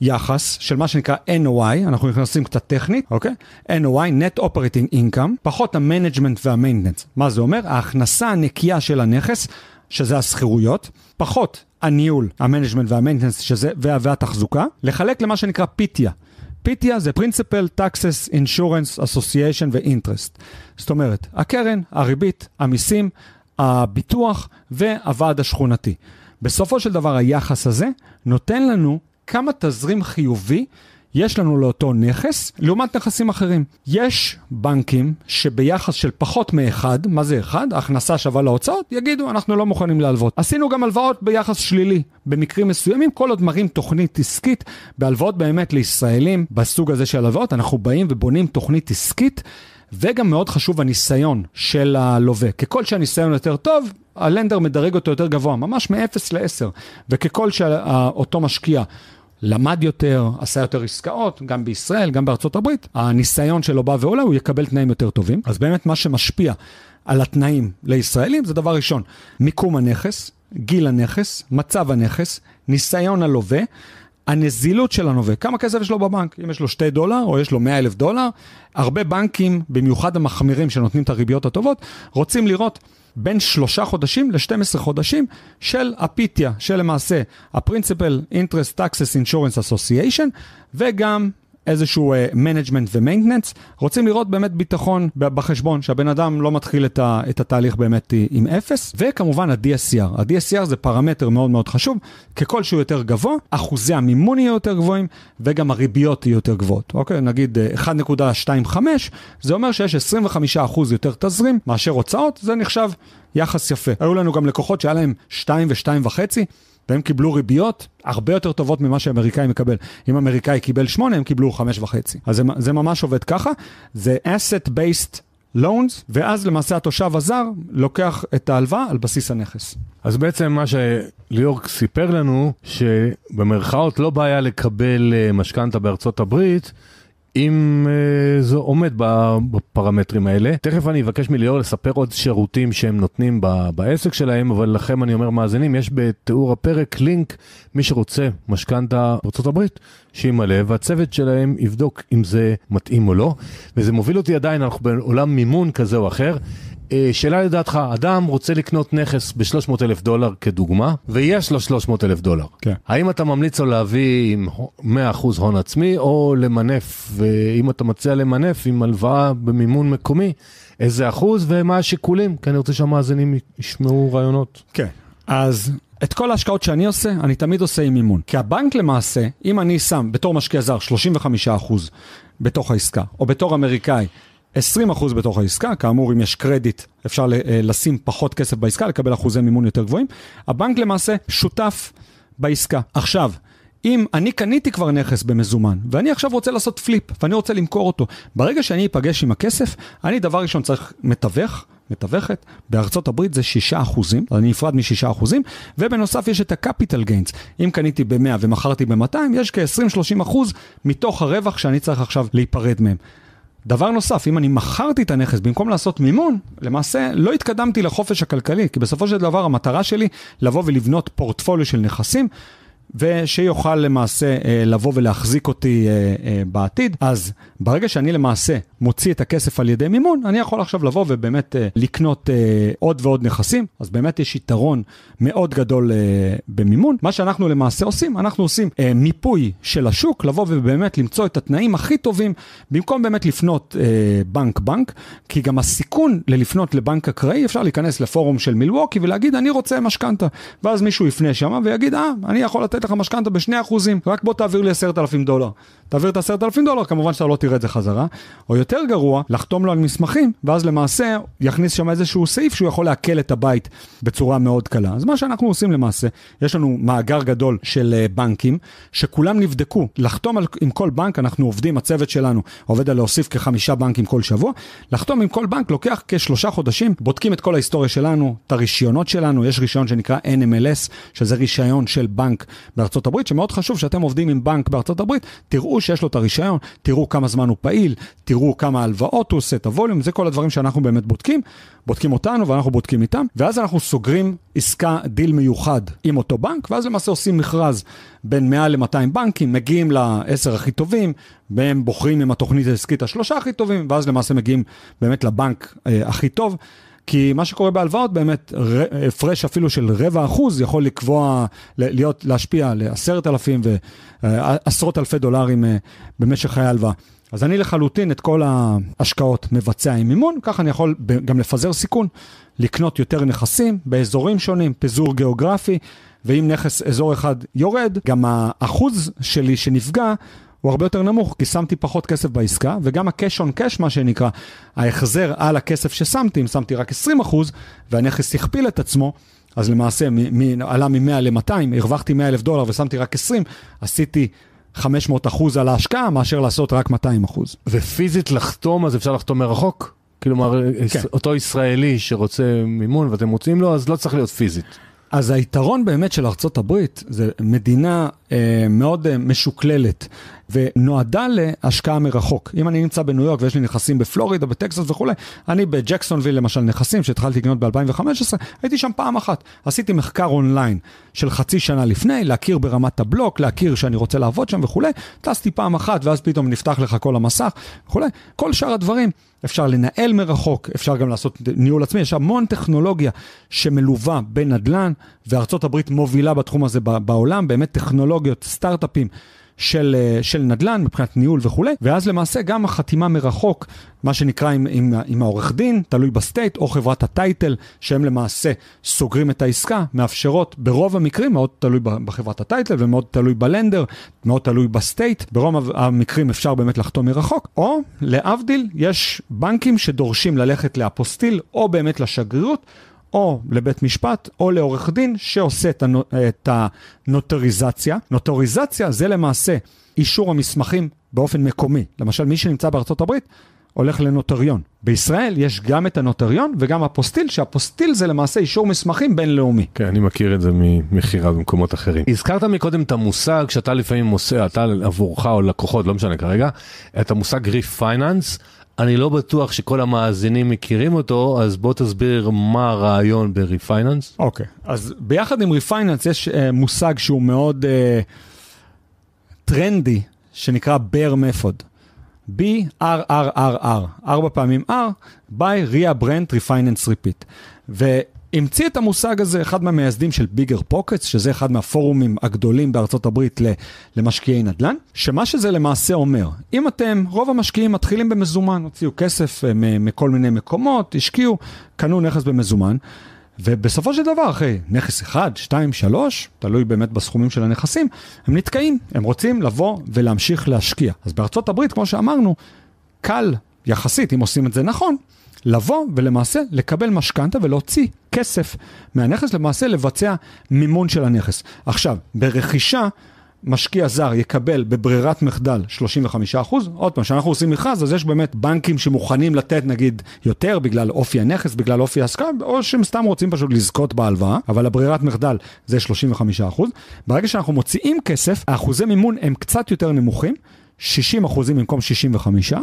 יחס של מה שנקרא NOI, אנחנו נכנסים קצת טכנית, אוקיי? NOI, Net Operating Income, פחות ה-Management וה והמיינטנס. מה זה אומר? ההכנסה הנקייה של הנכס, שזה השכירויות, פחות הניהול, ה-Management המנג'מנט והמיינטנס, שזה, וה, והתחזוקה, לחלק למה שנקרא PITIA. PITIA זה Principal Taxes Insurance Association ו-Interest. זאת אומרת, הקרן, הריבית, המיסים, הביטוח והוועד השכונתי. בסופו של דבר היחס הזה נותן לנו כמה תזרים חיובי יש לנו לאותו נכס לעומת נכסים אחרים. יש בנקים שביחס של פחות מאחד, מה זה אחד? הכנסה שווה להוצאות, יגידו אנחנו לא מוכנים להלוות. עשינו גם הלוואות ביחס שלילי, במקרים מסוימים כל עוד מראים תוכנית עסקית, בהלוואות באמת לישראלים בסוג הזה של הלוואות, אנחנו באים ובונים תוכנית עסקית. וגם מאוד חשוב הניסיון של הלווה. ככל שהניסיון יותר טוב, הלנדר מדרג אותו יותר גבוה, ממש מ-0 ל-10. וככל שאותו משקיע למד יותר, עשה יותר עסקאות, גם בישראל, גם בארצות הברית, הניסיון שלו בא ועולה, הוא יקבל תנאים יותר טובים. אז באמת מה שמשפיע על התנאים לישראלים זה דבר ראשון, מיקום הנכס, גיל הנכס, מצב הנכס, ניסיון הלווה. הנזילות של הנובה, כמה כסף יש לו בבנק, אם יש לו 2 דולר או יש לו 100 אלף דולר, הרבה בנקים, במיוחד המחמירים שנותנים את הריביות הטובות, רוצים לראות בין שלושה חודשים ל-12 חודשים של הפיתיה, שלמעשה ה-Principal Interest Taxes Insurance Association, וגם איזשהו מנג'מנט אה, ומיינטננס, רוצים לראות באמת ביטחון בחשבון, שהבן אדם לא מתחיל את, ה, את התהליך באמת אה, עם אפס, וכמובן ה-DSCR, ה-DSCR זה פרמטר מאוד מאוד חשוב, ככל שהוא יותר גבוה, אחוזי המימון יהיו יותר גבוהים, וגם הריביות יהיו יותר גבוהות, אוקיי? נגיד 1.25, אה, זה אומר שיש 25% יותר תזרים מאשר הוצאות, זה נחשב יחס יפה. היו לנו גם לקוחות שהיה להם 2 ו-2.5, והם קיבלו ריביות הרבה יותר טובות ממה שאמריקאי מקבל. אם אמריקאי קיבל 8, הם קיבלו 5.5. אז זה, זה ממש עובד ככה, זה asset based loans, ואז למעשה התושב הזר לוקח את ההלוואה על בסיס הנכס. אז בעצם מה שליאור סיפר לנו, שבמרכאות לא בעיה לקבל אה, משכנתה בארצות הברית, אם אה, זה עומד בפרמטרים האלה. תכף אני אבקש מליאור לספר עוד שירותים שהם נותנים בעסק שלהם, אבל לכם אני אומר מאזינים, יש בתיאור הפרק לינק, מי שרוצה משכנתה ארה״ב, שימלא, והצוות שלהם יבדוק אם זה מתאים או לא. וזה מוביל אותי עדיין, אנחנו בעולם מימון כזה או אחר. אה, שאלה לדעתך, אדם רוצה לקנות נכס ב-300 אלף דולר כדוגמה, ויש לו 300 אלף דולר. כן. האם אתה ממליץ לו להביא עם 100% הון עצמי, או למנף, ואם אתה מציע למנף עם הלוואה במימון מקומי, איזה אחוז ומה השיקולים? כי אני רוצה שהמאזינים ישמעו רעיונות. כן, אז את כל ההשקעות שאני עושה, אני תמיד עושה עם מימון. כי הבנק למעשה, אם אני שם בתור משקיע זר 35% בתוך העסקה, או בתור אמריקאי 20% בתוך העסקה, כאמור אם יש קרדיט אפשר אה, לשים פחות כסף בעסקה, לקבל אחוזי מימון יותר גבוהים. הבנק למעשה שותף בעסקה. עכשיו, אם אני קניתי כבר נכס במזומן, ואני עכשיו רוצה לעשות פליפ, ואני רוצה למכור אותו, ברגע שאני אפגש עם הכסף, אני דבר ראשון צריך מתווך, מתווכת, בארצות הברית זה 6%, אני נפרד מ-6%, ובנוסף יש את ה-capital gains, אם קניתי ב-100 ומכרתי ב-200, יש כ-20-30% מתוך הרווח שאני צריך עכשיו להיפרד מהם. דבר נוסף, אם אני מכרתי את הנכס במקום לעשות מימון, למעשה לא התקדמתי לחופש הכלכלי, כי בסופו של דבר המטרה שלי לבוא ולבנות פורטפוליו של נכסים. ושיוכל למעשה אה, לבוא ולהחזיק אותי אה, אה, בעתיד. אז ברגע שאני למעשה מוציא את הכסף על ידי מימון, אני יכול עכשיו לבוא ובאמת אה, לקנות אה, עוד ועוד נכסים, אז באמת יש יתרון מאוד גדול אה, במימון. מה שאנחנו למעשה עושים, אנחנו עושים מיפוי של השוק, לבוא ובאמת למצוא את התנאים הכי טובים, במקום באמת לפנות בנק-בנק, כי גם הסיכון ללפנות לבנק אקראי, אפשר להיכנס לפורום של מילווקי ולהגיד, אני רוצה משכנתה, ואז מישהו יפנה שם ויגיד, אה, אני יכול לתת לך משכנתה ב-2%, רק בוא תעביר לי 10,000 דולר. תעביר את 10,000 דולר, כמובן שאתה לא תראה. להחזיר את זה חזרה, או יותר גרוע, לחתום לו על מסמכים, ואז למעשה יכניס שם איזשהו סעיף שהוא יכול לעכל את הבית בצורה מאוד קלה. אז מה שאנחנו עושים למעשה, יש לנו מאגר גדול של אה, בנקים, שכולם נבדקו, לחתום על, עם כל בנק, אנחנו עובדים, הצוות שלנו עובד על להוסיף כחמישה בנקים כל שבוע, לחתום עם כל בנק לוקח כשלושה חודשים, בודקים את כל ההיסטוריה שלנו, את הרישיונות שלנו, יש רישיון שנקרא NMLS, שזה רישיון של בנק בארצות הברית, שמאוד חשוב שאתם עובדים עם בנק בארצות הברית, תראו שיש לו את הרישיון, תראו כמה זמן זמן הוא פעיל, תראו כמה הלוואות הוא עושה, את הווליום, זה כל הדברים שאנחנו באמת בודקים, בודקים אותנו ואנחנו בודקים איתם, ואז אנחנו סוגרים עסקה, דיל מיוחד עם אותו בנק, ואז למעשה עושים מכרז בין 100 ל-200 בנקים, מגיעים לעשר הכי טובים, והם בוחרים עם התוכנית העסקית השלושה הכי טובים, ואז למעשה מגיעים באמת לבנק אה, הכי טוב. כי מה שקורה בהלוואות באמת, הפרש אפילו של רבע אחוז יכול לקבוע, להיות, להשפיע לעשרת אלפים ועשרות אה, אלפי דולרים אה, במשך חיי ההלוואה. אז אני לחלוטין את כל ההשקעות מבצע עם מימון, ככה אני יכול גם לפזר סיכון, לקנות יותר נכסים באזורים שונים, פיזור גיאוגרפי, ואם נכס אזור אחד יורד, גם האחוז שלי שנפגע הוא הרבה יותר נמוך, כי שמתי פחות כסף בעסקה, וגם ה-cash on cash, מה שנקרא, ההחזר על הכסף ששמתי, אם שמתי רק 20%, והנכס הכפיל את עצמו, אז למעשה מ- מ- עלה מ-100 ל-200, הרווחתי 100 אלף דולר ושמתי רק 20, עשיתי 500 אחוז על ההשקעה, מאשר לעשות רק 200 אחוז. ופיזית לחתום, אז אפשר לחתום מרחוק? כלומר, כן. אותו ישראלי שרוצה מימון ואתם מוצאים לו, אז לא צריך להיות פיזית. אז היתרון באמת של ארצות הברית, זה מדינה אה, מאוד אה, משוקללת. ונועדה להשקעה מרחוק. אם אני נמצא בניו יורק ויש לי נכסים בפלורידה, בטקסס וכולי, אני בג'קסונוויל למשל נכסים שהתחלתי לקנות ב-2015, הייתי שם פעם אחת. עשיתי מחקר אונליין של חצי שנה לפני, להכיר ברמת הבלוק, להכיר שאני רוצה לעבוד שם וכולי, טסתי פעם אחת ואז פתאום נפתח לך כל המסך וכולי. כל שאר הדברים. אפשר לנהל מרחוק, אפשר גם לעשות ניהול עצמי, יש המון טכנולוגיה שמלווה בנדל"ן, וארצות הברית מובילה בתחום הזה בעולם, באמת טכנולוגיות, סטארט-אפים של, אה, של נדל"ן מבחינת ניהול וכולי, ואז למעשה גם החתימה מרחוק, מה שנקרא עם, עם, עם העורך דין, תלוי בסטייט, או חברת הטייטל, שהם למעשה סוגרים את העסקה, מאפשרות ברוב המקרים, מאוד תלוי בחברת הטייטל ומאוד תלוי בלנדר, מאוד תלוי בסטייט, ברוב המקרים אפשר באמת לחתום מרחוק, או להבדיל, יש בנקים שדורשים ללכת לאפוסטיל, או באמת לשגרירות. או לבית משפט או לעורך דין שעושה את הנוטריזציה. נוטריזציה זה למעשה אישור המסמכים באופן מקומי. למשל, מי שנמצא בארצות הברית הולך לנוטריון. בישראל יש גם את הנוטריון וגם אפוסטיל, שאפוסטיל זה למעשה אישור מסמכים בינלאומי. כן, אני מכיר את זה ממכירה במקומות אחרים. הזכרת מקודם את המושג שאתה לפעמים עושה, אתה עבורך או לקוחות, לא משנה כרגע, את המושג ריפייננס. אני לא בטוח שכל המאזינים מכירים אותו, אז בוא תסביר מה הרעיון ב-refinance. אוקיי, okay. אז ביחד עם refinance יש uh, מושג שהוא מאוד טרנדי, אה, uh, טרנדי, שנקרא bear method. B-R-R-R-R, ארבע פעמים R, by re-brand refinance repeat. המציא את המושג הזה אחד מהמייסדים של ביגר פוקטס, שזה אחד מהפורומים הגדולים בארצות הברית למשקיעי נדל"ן, שמה שזה למעשה אומר, אם אתם, רוב המשקיעים מתחילים במזומן, הוציאו כסף אה, מכל מיני מקומות, השקיעו, קנו נכס במזומן, ובסופו של דבר, אחרי נכס אחד, שתיים, שלוש, תלוי באמת בסכומים של הנכסים, הם נתקעים, הם רוצים לבוא ולהמשיך להשקיע. אז בארצות הברית, כמו שאמרנו, קל יחסית, אם עושים את זה נכון, לבוא ולמעשה לקבל משכנתה ולהוציא כסף מהנכס, למעשה לבצע מימון של הנכס. עכשיו, ברכישה, משקיע זר יקבל בברירת מחדל 35%, עוד פעם, כשאנחנו עושים מכרז, אז יש באמת בנקים שמוכנים לתת נגיד יותר בגלל אופי הנכס, בגלל אופי ההשקעה, או שהם סתם רוצים פשוט לזכות בהלוואה, אבל הברירת מחדל זה 35%. ברגע שאנחנו מוציאים כסף, האחוזי מימון הם קצת יותר נמוכים, 60% במקום 65%.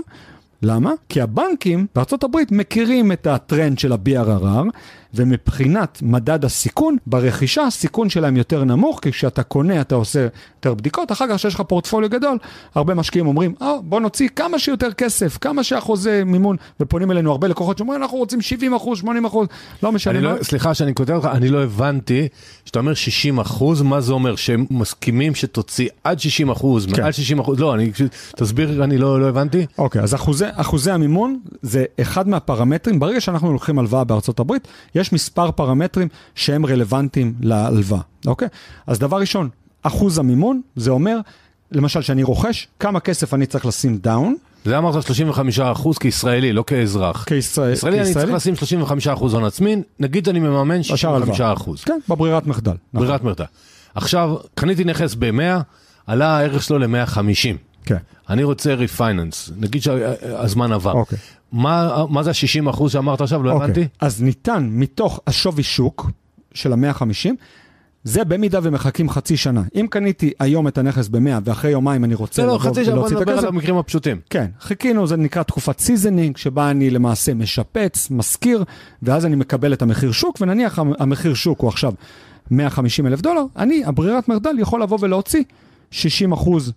למה? כי הבנקים בארה"ב מכירים את הטרנד של ה-BRRR, ומבחינת מדד הסיכון, ברכישה הסיכון שלהם יותר נמוך, כי כשאתה קונה אתה עושה יותר בדיקות, אחר כך כשיש לך פורטפוליו גדול, הרבה משקיעים אומרים, oh, בוא נוציא כמה שיותר כסף, כמה שאחוזי מימון, ופונים אלינו הרבה לקוחות שאומרים, אנחנו רוצים 70 אחוז, 80 אחוז, לא משנה. לא, סליחה שאני כותב לך, אני לא הבנתי, כשאתה אומר 60 אחוז, מה זה אומר? שהם מסכימים שתוציא עד 60 אחוז, כן. מעל 60 אחוז, לא, אני, תסביר, אני לא, לא הבנתי. אוקיי, אז אחוזי, אחוזי המימון זה אחד מהפרמטרים, ברגע שאנחנו לוקחים הלוואה בארצות הברית, יש מספר פרמטרים שהם רלוונטיים להלוואה, אוקיי? אז דבר ראשון, אחוז המימון, זה אומר, למשל, שאני רוכש, כמה כסף אני צריך לשים דאון, זה אמרת 35 אחוז כישראלי, לא כאזרח. כישראל, ישראלי כישראלי? אני צריך לשים 35 אחוז הון עצמי, נגיד אני מממן 65 אחוז. כן, בברירת מחדל. ברירת נכון. מחדל. עכשיו, קניתי נכס ב-100, עלה הערך שלו ל-150. כן. אני רוצה ריפייננס, נגיד שהזמן עבר. אוקיי. מה, מה זה ה-60 שאמרת עכשיו? לא אוקיי. הבנתי. אז ניתן מתוך השווי שוק של ה-150, זה במידה ומחכים חצי שנה. אם קניתי היום את הנכס ב-100 ואחרי יומיים אני רוצה לא, לא, לבוא ולהוציא את הכסף... בסדר, חצי שנה, בוא נדבר על המקרים הפשוטים. כן, חיכינו, זה נקרא תקופת סיזנינג, שבה אני למעשה משפץ, משכיר, ואז אני מקבל את המחיר שוק, ונניח המחיר שוק הוא עכשיו 150 אלף דולר, אני, הברירת מרדל, יכול לבוא ולהוציא 60 אחוז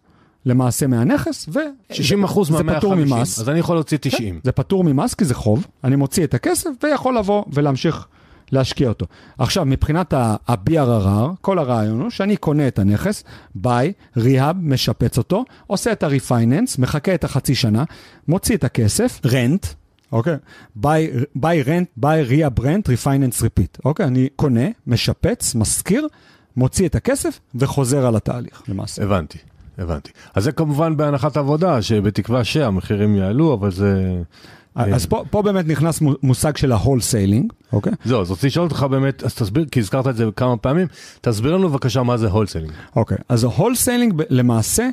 למעשה מהנכס, ו... 60 מה-150, פטור ממס. אז אני יכול להוציא 90. כן, זה פטור ממס כי זה חוב, אני מוציא את הכסף ויכול לבוא ולהמשיך להשקיע אותו. עכשיו, מבחינת ה-BRRR, כל הרעיון הוא שאני קונה את הנכס, ביי, ריהאב, משפץ אותו, עושה את ה-refinance, מחכה את החצי שנה, מוציא את הכסף, רנט, אוקיי? ביי רנט, ביי ריהאב רנט, ריפייננס ריפיט. אוקיי, אני קונה, משפץ, מזכיר. מוציא את הכסף וחוזר על התהליך למעשה. הבנתי. הבנתי. אז זה כמובן בהנחת עבודה, שבתקווה שהמחירים יעלו, אבל זה... אה, אה, אז פה, פה באמת נכנס מושג של ה-Hall-Sailing, אוקיי? זהו, אז רוצה לשאול אותך באמת, אז תסביר, כי הזכרת את זה כמה פעמים, תסביר לנו בבקשה מה זה Hall-Sailing. אוקיי, אז ה-Hall-Sailing למעשה,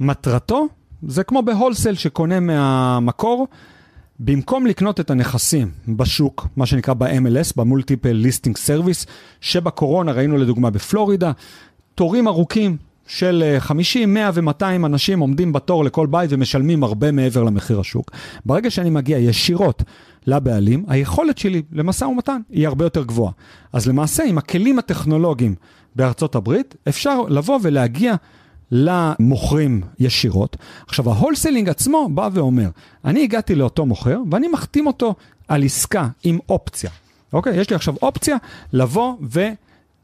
מטרתו, זה כמו ב בהולסייל שקונה מהמקור, במקום לקנות את הנכסים בשוק, מה שנקרא ב-MLS, במולטיפל ליסטינג סרוויס, שבקורונה ראינו לדוגמה בפלורידה, תורים ארוכים של 50, 100 ו-200 אנשים עומדים בתור לכל בית ומשלמים הרבה מעבר למחיר השוק. ברגע שאני מגיע ישירות לבעלים, היכולת שלי למשא ומתן היא הרבה יותר גבוהה. אז למעשה, עם הכלים הטכנולוגיים בארצות הברית, אפשר לבוא ולהגיע למוכרים ישירות. עכשיו, ההולסלינג עצמו בא ואומר, אני הגעתי לאותו מוכר ואני מחתים אותו על עסקה עם אופציה. אוקיי? יש לי עכשיו אופציה לבוא ו...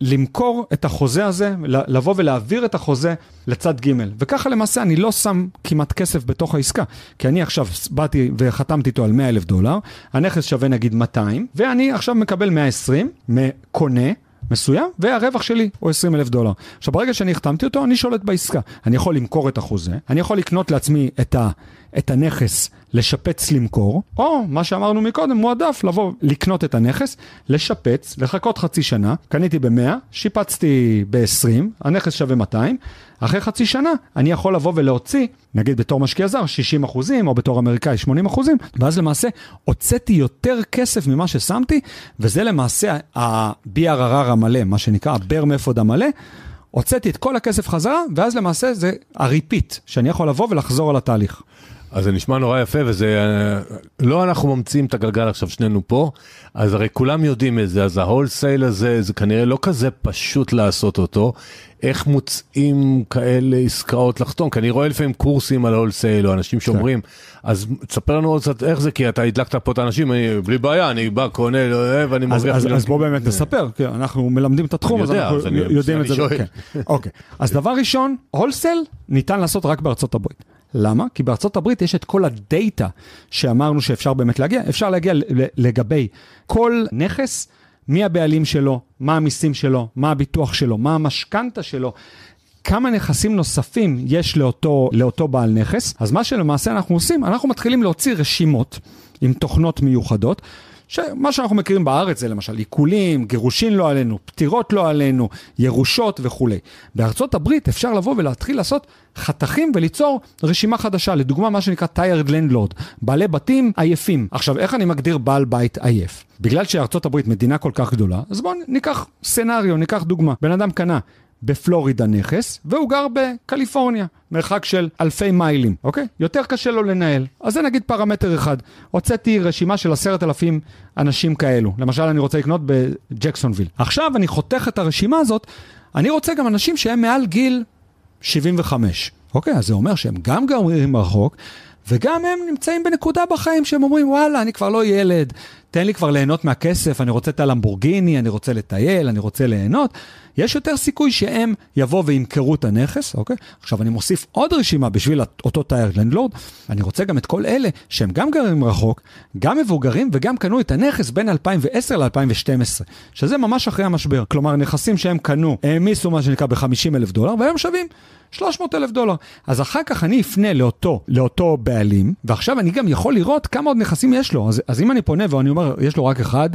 למכור את החוזה הזה, לבוא ולהעביר את החוזה לצד ג' וככה למעשה אני לא שם כמעט כסף בתוך העסקה, כי אני עכשיו באתי וחתמתי איתו על 100 אלף דולר, הנכס שווה נגיד 200, ואני עכשיו מקבל 120 מקונה. מסוים, והרווח שלי הוא 20 אלף דולר. עכשיו, ברגע שאני החתמתי אותו, אני שולט בעסקה. אני יכול למכור את החוזה, אני יכול לקנות לעצמי את, ה, את הנכס, לשפץ, למכור, או מה שאמרנו מקודם, מועדף לבוא לקנות את הנכס, לשפץ, לחכות חצי שנה, קניתי ב-100, שיפצתי ב-20, הנכס שווה 200, אחרי חצי שנה אני יכול לבוא ולהוציא, נגיד בתור משקיע זר, 60 אחוזים, או בתור אמריקאי 80 אחוזים, ואז למעשה הוצאתי יותר כסף ממה ששמתי, וזה למעשה ה brr המלא, מה שנקרא ה-Bear method המלא. הוצאתי את כל הכסף חזרה, ואז למעשה זה הריפיט, שאני יכול לבוא ולחזור על התהליך. אז זה נשמע נורא יפה, וזה... אה, לא אנחנו ממציאים את הגלגל עכשיו, שנינו פה, אז הרי כולם יודעים את זה, אז ההולסייל הזה, זה כנראה לא כזה פשוט לעשות אותו. איך מוצאים כאלה עסקאות לחתום? כי אני רואה לפעמים קורסים על הולסייל, או אנשים כן. שאומרים, כן. אז תספר לנו עוד קצת איך זה, כי אתה הדלקת פה את האנשים, אני, בלי בעיה, אני בא, קונה, לא אוהב, אה, אני מרוויח. אז, אז, אז בוא באמת נספר, כי אנחנו מלמדים את התחום, אז יודע, אנחנו אז יודעים אני את זה. כן. אוקיי, אז דבר ראשון, הולסייל ניתן לעשות רק בארצות הברית. למה? כי בארצות הברית יש את כל הדאטה שאמרנו שאפשר באמת להגיע, אפשר להגיע לגבי כל נכס, מי הבעלים שלו, מה המיסים שלו, מה הביטוח שלו, מה המשכנתה שלו. כמה נכסים נוספים יש לאותו, לאותו בעל נכס, אז מה שלמעשה אנחנו עושים, אנחנו מתחילים להוציא רשימות עם תוכנות מיוחדות, שמה שאנחנו מכירים בארץ זה למשל עיקולים, גירושין לא עלינו, פטירות לא עלינו, ירושות וכולי. בארצות הברית אפשר לבוא ולהתחיל לעשות חתכים וליצור רשימה חדשה, לדוגמה מה שנקרא tired landlord, בעלי בתים עייפים. עכשיו, איך אני מגדיר בעל בית עייף? בגלל שארצות הברית מדינה כל כך גדולה, אז בואו ניקח סנאריו, ניקח דוגמה. בן אדם קנה בפלורידה נכס, והוא גר בקליפורניה, מרחק של אלפי מיילים, אוקיי? יותר קשה לו לנהל. אז זה נגיד פרמטר אחד. הוצאתי רשימה של עשרת אלפים אנשים כאלו. למשל, אני רוצה לקנות בג'קסונוויל. עכשיו אני חותך את הרשימה הזאת, אני רוצה גם אנשים שהם מעל גיל 75. אוקיי, אז זה אומר שהם גם גרים רחוק, וגם הם נמצאים בנקודה בחיים שהם אומרים, וואלה, אני כבר לא ילד, תן לי כבר ליהנות מהכסף, אני רוצה את הלמבורגיני, אני רוצה לטייל, אני רוצה ליהנות, יש יותר סיכוי שהם יבואו וימכרו את הנכס, אוקיי? עכשיו אני מוסיף עוד רשימה בשביל אותו טייר לנדלורד, אני רוצה גם את כל אלה שהם גם גרים רחוק, גם מבוגרים וגם קנו את הנכס בין 2010 ל-2012, שזה ממש אחרי המשבר. כלומר, נכסים שהם קנו, העמיסו מה שנקרא ב-50 אלף דולר, והם שווים 300 אלף דולר. אז אחר כך אני אפנה לאותו, לאותו בעלים, ועכשיו אני גם יכול לראות כמה עוד נכסים יש לו. אז, אז אם אני פונה ואני אומר, יש לו רק אחד,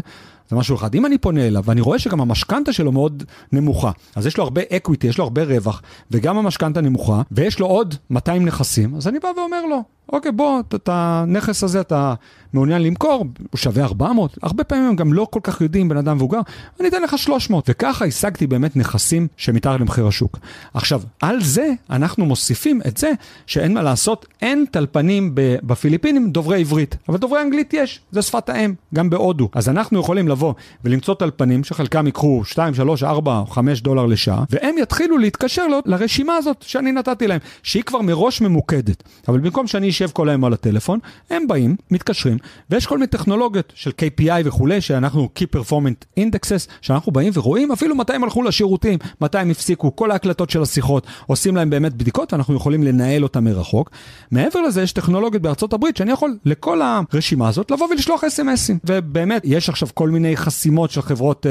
זה משהו אחד. אם אני פונה אליו ואני רואה שגם המשכנתה שלו מאוד נמוכה, אז יש לו הרבה אקוויטי, יש לו הרבה רווח, וגם המשכנתה נמוכה, ויש לו עוד 200 נכסים, אז אני בא ואומר לו, אוקיי, בוא, את הנכס הזה אתה מעוניין למכור, הוא שווה 400. הרבה פעמים הם גם לא כל כך יודעים, בן אדם מבוגר, אני אתן לך 300. וככה השגתי באמת נכסים שמתאר למחיר השוק. עכשיו, על זה אנחנו מוסיפים את זה שאין מה לעשות, אין טלפנים בפיליפינים דוברי עברית, אבל דוברי אנגלית יש, זה שפת האם, גם בהודו. אז אנחנו יכולים לבוא ולמצוא טלפנים, שחלקם ייקחו 2, 3, 4 או 5 דולר לשעה, והם יתחילו להתקשר ל- לרשימה הזאת שאני נתתי להם, שהיא כבר מראש ממוקדת. אבל במקום שאני אשב כל היום על הטלפון, הם באים, מתקשרים, ויש כל מיני טכנולוגיות של KPI וכולי, שאנחנו Key Performant Indexes, שאנחנו באים ורואים אפילו מתי הם הלכו לשירותים, מתי הם הפסיקו, כל ההקלטות של השיחות, עושים להם באמת בדיקות, ואנחנו יכולים לנהל אותם מרחוק. מעבר לזה, יש טכנולוגיות בארצות הברית שאני יכול לכל הרשימה הזאת לבוא ולשלוח אס.אם.אסים. ובאמת, יש עכשיו כל מיני... מיני חסימות של חברות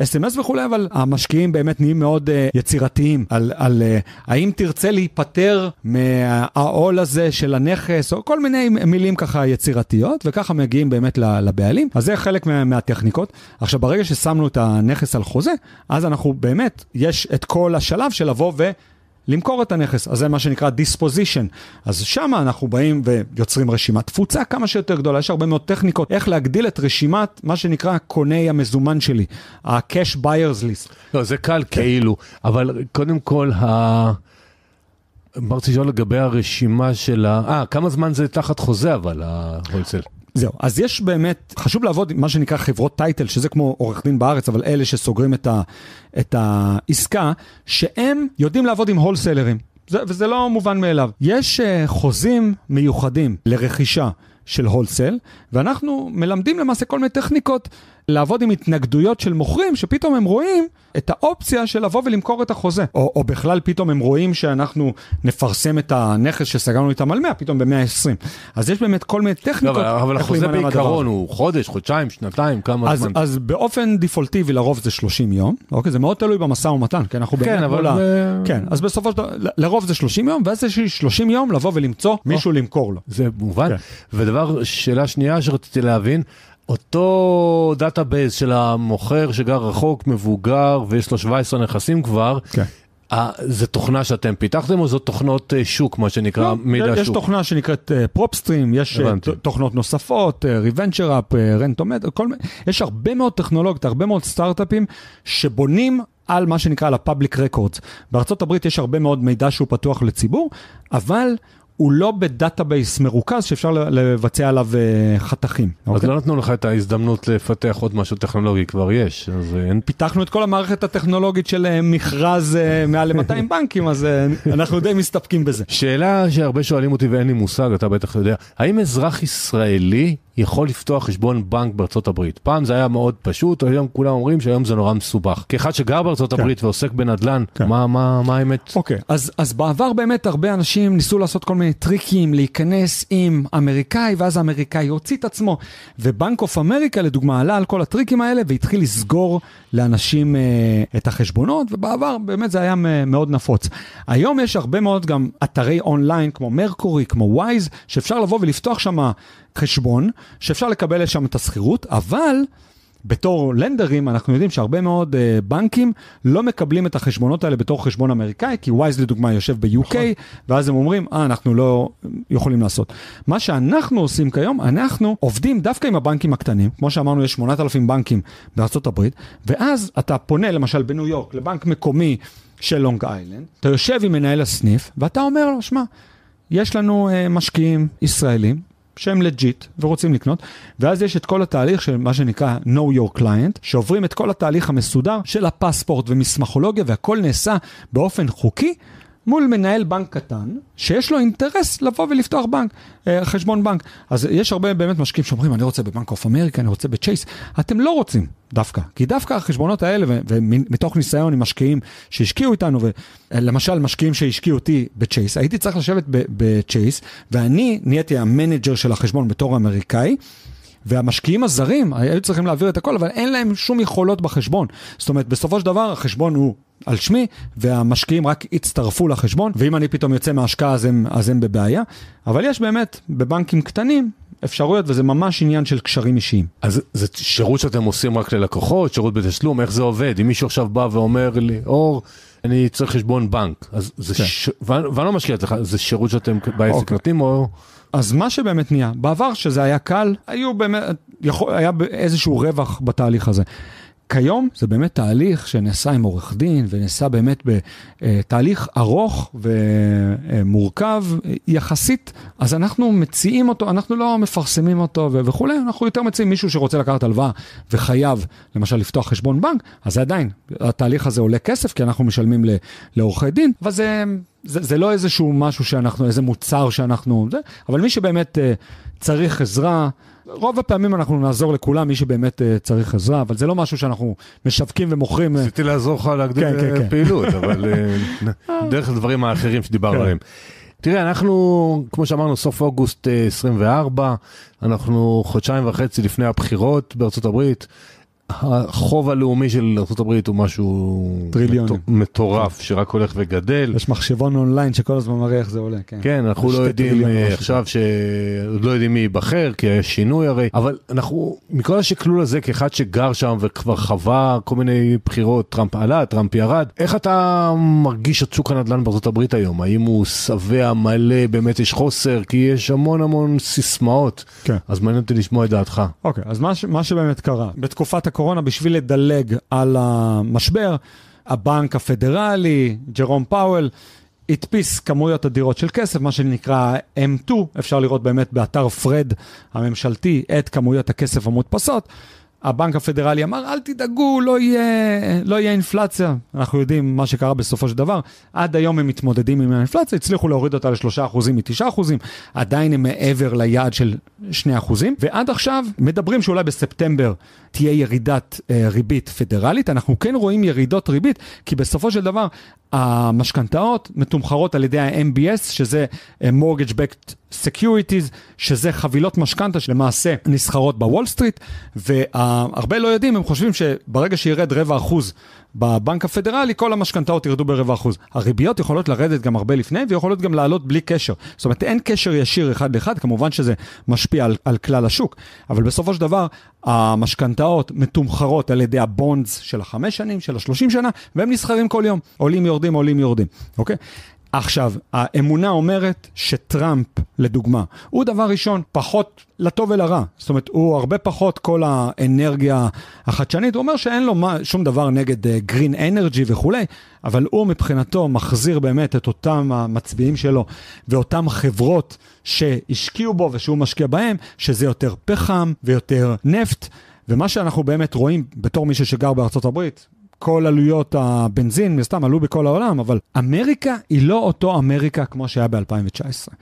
אס.אם.אס אה, וכולי, אבל המשקיעים באמת נהיים מאוד אה, יצירתיים על, על אה, האם תרצה להיפטר מהעול הזה של הנכס, או כל מיני מילים ככה יצירתיות, וככה מגיעים באמת לבעלים. אז זה חלק מה, מהטכניקות. עכשיו, ברגע ששמנו את הנכס על חוזה, אז אנחנו באמת, יש את כל השלב של לבוא ו... למכור את הנכס, אז זה מה שנקרא disposition. אז שם אנחנו באים ויוצרים רשימת תפוצה כמה שיותר גדולה, יש הרבה מאוד טכניקות איך להגדיל את רשימת מה שנקרא קוני המזומן שלי, ה-cash buyers list. לא, זה קל כן. כאילו, אבל קודם כל ה... אמרתי לשאול לגבי הרשימה של ה... אה, כמה זמן זה תחת חוזה אבל, ההולצל? זהו, אז יש באמת, חשוב לעבוד עם מה שנקרא חברות טייטל, שזה כמו עורך דין בארץ, אבל אלה שסוגרים את, ה, את העסקה, שהם יודעים לעבוד עם הולסלרים, זה, וזה לא מובן מאליו. יש uh, חוזים מיוחדים לרכישה של הולסל, ואנחנו מלמדים למעשה כל מיני טכניקות לעבוד עם התנגדויות של מוכרים, שפתאום הם רואים את האופציה של לבוא ולמכור את החוזה. או, או בכלל פתאום הם רואים שאנחנו נפרסם את הנכס שסגרנו איתם על 100, פתאום ב-120. אז יש באמת כל מיני טכניקות. לא, אבל, החוזה בעיקרון הוא חודש, חודשיים, שנתיים, כמה אז, זמן. אז באופן דפולטיבי לרוב זה 30 יום, אוקיי? זה מאוד תלוי במשא ומתן, כי אנחנו כן, אבל... ה... לא- זה... כן, אז בסופו של דבר, לרוב זה 30 יום, ואז יש לי 30 יום לבוא ולמצוא מישהו או. למכור לו. זה מובן. כן. ודבר, שאלה שנייה שרציתי להבין, אותו דאטאבייס של המוכר שגר רחוק, מבוגר ויש לו 17 נכסים כבר, כן. זה תוכנה שאתם פיתחתם או זאת תוכנות אה, שוק, מה שנקרא לא, מידע יש שוק? יש תוכנה שנקראת פרופסטרים, אה, uh, יש uh, תוכנות נוספות, ריבנצ'ר אפ, רנטומט, יש הרבה מאוד טכנולוגיות, הרבה מאוד סטארט-אפים שבונים על מה שנקרא על public records. בארה״ב יש הרבה מאוד מידע שהוא פתוח לציבור, אבל הוא לא בדאטאבייס מרוכז שאפשר לבצע עליו אה, חתכים. אז אוקיי? לא נתנו לך את ההזדמנות לפתח עוד משהו טכנולוגי, כבר יש. אז אה, אין... פיתחנו את כל המערכת הטכנולוגית של אה, מכרז מעל ל-200 בנקים, אז אנחנו די מסתפקים בזה. שאלה שהרבה שואלים אותי ואין לי מושג, אתה בטח יודע, האם אזרח ישראלי יכול לפתוח חשבון בנק בארצות הברית? פעם זה היה מאוד פשוט, היום כולם אומרים שהיום זה נורא מסובך. כאחד שגר בארצות כן. הברית כן. ועוסק בנדל"ן, כן. מה, מה, מה האמת? אוקיי, אז, אז בעבר באמת הרבה אנשים ניסו לעשות כל מיני מיני טריקים להיכנס עם אמריקאי, ואז האמריקאי הוציא את עצמו. ובנק אוף אמריקה, לדוגמה, עלה על כל הטריקים האלה והתחיל לסגור לאנשים אה, את החשבונות, ובעבר באמת זה היה אה, מאוד נפוץ. היום יש הרבה מאוד גם אתרי אונליין כמו מרקורי, כמו וויז, שאפשר לבוא ולפתוח שם חשבון, שאפשר לקבל לשם את השכירות, אבל... בתור לנדרים אנחנו יודעים שהרבה מאוד uh, בנקים לא מקבלים את החשבונות האלה בתור חשבון אמריקאי, כי ווייז לדוגמה יושב ב-UK, נכון. ואז הם אומרים, אה, אנחנו לא יכולים לעשות. מה שאנחנו עושים כיום, אנחנו עובדים דווקא עם הבנקים הקטנים, כמו שאמרנו, יש 8,000 בנקים בארה״ב, ואז אתה פונה למשל בניו יורק לבנק מקומי של לונג איילנד, אתה יושב עם מנהל הסניף, ואתה אומר לו, שמע, יש לנו uh, משקיעים ישראלים, שהם לג'יט ורוצים לקנות, ואז יש את כל התהליך של מה שנקרא know your client, שעוברים את כל התהליך המסודר של הפספורט ומסמכולוגיה והכל נעשה באופן חוקי. מול מנהל בנק קטן, שיש לו אינטרס לבוא ולפתוח בנק, אה, חשבון בנק. אז יש הרבה באמת משקיעים שאומרים, אני רוצה בבנק אוף אמריקה, אני רוצה בצ'ייס. אתם לא רוצים דווקא, כי דווקא החשבונות האלה, ומתוך ניסיון עם משקיעים שהשקיעו איתנו, ולמשל משקיעים שהשקיעו אותי בצ'ייס, הייתי צריך לשבת בצ'ייס, ואני נהייתי המנג'ר של החשבון בתור האמריקאי, והמשקיעים הזרים היו צריכים להעביר את הכל, אבל אין להם שום יכולות בחשבון. זאת אומרת, בסופו של דבר החשבון הוא על שמי, והמשקיעים רק הצטרפו לחשבון, ואם אני פתאום יוצא מההשקעה אז אז הם בבעיה. אבל יש באמת, בבנקים קטנים, אפשרויות, וזה ממש עניין של קשרים אישיים. אז זה שירות שאתם עושים רק ללקוחות, שירות בתשלום, איך זה עובד? אם מישהו עכשיו בא ואומר לי, אור, אני צריך חשבון בנק, אז זה, כן. ש... ואני, ואני לא משקיע אצלך, זה שירות שאתם בעסק אוקיי. נותנים אוקיי. או... אז מה שבאמת נהיה, בעבר שזה היה קל, היו באמת, יכול, היה איזשהו רווח בתהליך הזה. כיום זה באמת תהליך שנעשה עם עורך דין ונעשה באמת בתהליך אה, ארוך ומורכב אה, יחסית, אז אנחנו מציעים אותו, אנחנו לא מפרסמים אותו וכולי, אנחנו יותר מציעים מישהו שרוצה לקחת הלוואה וחייב למשל לפתוח חשבון בנק, אז עדיין, התהליך הזה עולה כסף כי אנחנו משלמים לעורכי דין, אבל זה זה, זה לא איזשהו משהו שאנחנו, איזה מוצר שאנחנו, זה, אבל מי שבאמת אה, צריך עזרה, רוב הפעמים אנחנו נעזור לכולם, מי שבאמת אה, צריך עזרה, אבל זה לא משהו שאנחנו משווקים ומוכרים. רציתי אה. לעזור לך להגדיל כן, כן, אה, כן. פעילות, אבל אה, דרך הדברים האחרים שדיברנו כן. עליהם. תראה, אנחנו, כמו שאמרנו, סוף אוגוסט 24, אנחנו חודשיים וחצי לפני הבחירות בארצות הברית. החוב הלאומי של ארה"ב הוא משהו טריליון. מטורף שרק הולך וגדל. יש מחשבון אונליין שכל הזמן מראה איך זה עולה. כן, כן אנחנו לא יודעים אה, עכשיו שעוד לא יודעים מי ייבחר כי יש שינוי הרי, אבל אנחנו מכל השקלול הזה כאחד שגר שם וכבר חווה כל מיני בחירות, טראמפ עלה, טראמפ ירד, איך אתה מרגיש את שוק הנדל"ן בארה"ב היום? האם הוא שבע מלא, באמת יש חוסר? כי יש המון המון סיסמאות. כן. אז מעניין אותי לשמוע את דעתך. אוקיי, אז מה, ש... מה שבאמת קרה, בתקופת הקורונה, הקורונה בשביל לדלג על המשבר. הבנק הפדרלי, ג'רום פאוול, הדפיס כמויות אדירות של כסף, מה שנקרא M2, אפשר לראות באמת באתר פרד הממשלתי את כמויות הכסף המודפסות. הבנק הפדרלי אמר, אל תדאגו, לא יהיה, לא יהיה אינפלציה. אנחנו יודעים מה שקרה בסופו של דבר. עד היום הם מתמודדים עם האינפלציה, הצליחו להוריד אותה לשלושה אחוזים מתשעה אחוזים, עדיין הם מעבר ליעד של שני אחוזים. ועד עכשיו מדברים שאולי בספטמבר תהיה ירידת אה, ריבית פדרלית, אנחנו כן רואים ירידות ריבית, כי בסופו של דבר המשכנתאות מתומחרות על ידי ה-MBS, שזה אה, Mortgage Backed Securities, שזה חבילות משכנתה שלמעשה נסחרות בוול סטריט, והרבה לא יודעים, הם חושבים שברגע שירד רבע אחוז בבנק הפדרלי, כל המשכנתאות ירדו ברבע אחוז. הריביות יכולות לרדת גם הרבה לפני, ויכולות גם לעלות בלי קשר. זאת אומרת, אין קשר ישיר אחד לאחד, כמובן שזה משפיע על, על כלל השוק, אבל בסופו של דבר, המשכנתאות מתומחרות על ידי הבונדס של החמש שנים, של השלושים שנה, והם נסחרים כל יום, עולים יורדים, עולים יורדים, אוקיי? עכשיו, האמונה אומרת שטראמפ, לדוגמה, הוא דבר ראשון, פחות לטוב ולרע. זאת אומרת, הוא הרבה פחות כל האנרגיה החדשנית. הוא אומר שאין לו מה, שום דבר נגד גרין uh, אנרג'י וכולי, אבל הוא מבחינתו מחזיר באמת את אותם המצביעים שלו ואותן חברות שהשקיעו בו ושהוא משקיע בהם, שזה יותר פחם ויותר נפט. ומה שאנחנו באמת רואים בתור מישהו שגר בארצות הברית, כל עלויות הבנזין, מסתם עלו בכל העולם, אבל אמריקה היא לא אותו אמריקה כמו שהיה ב-2019.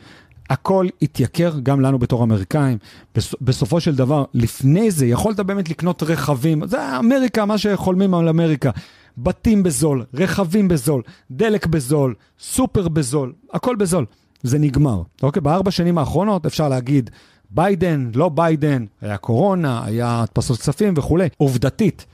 הכל התייקר גם לנו בתור אמריקאים. בסופו של דבר, לפני זה יכולת באמת לקנות רכבים, זה אמריקה, מה שחולמים על אמריקה. בתים בזול, רכבים בזול, דלק בזול, סופר בזול, הכל בזול. זה נגמר. אוקיי, בארבע שנים האחרונות אפשר להגיד, ביידן, לא ביידן, היה קורונה, היה הדפסות כספים וכולי. עובדתית,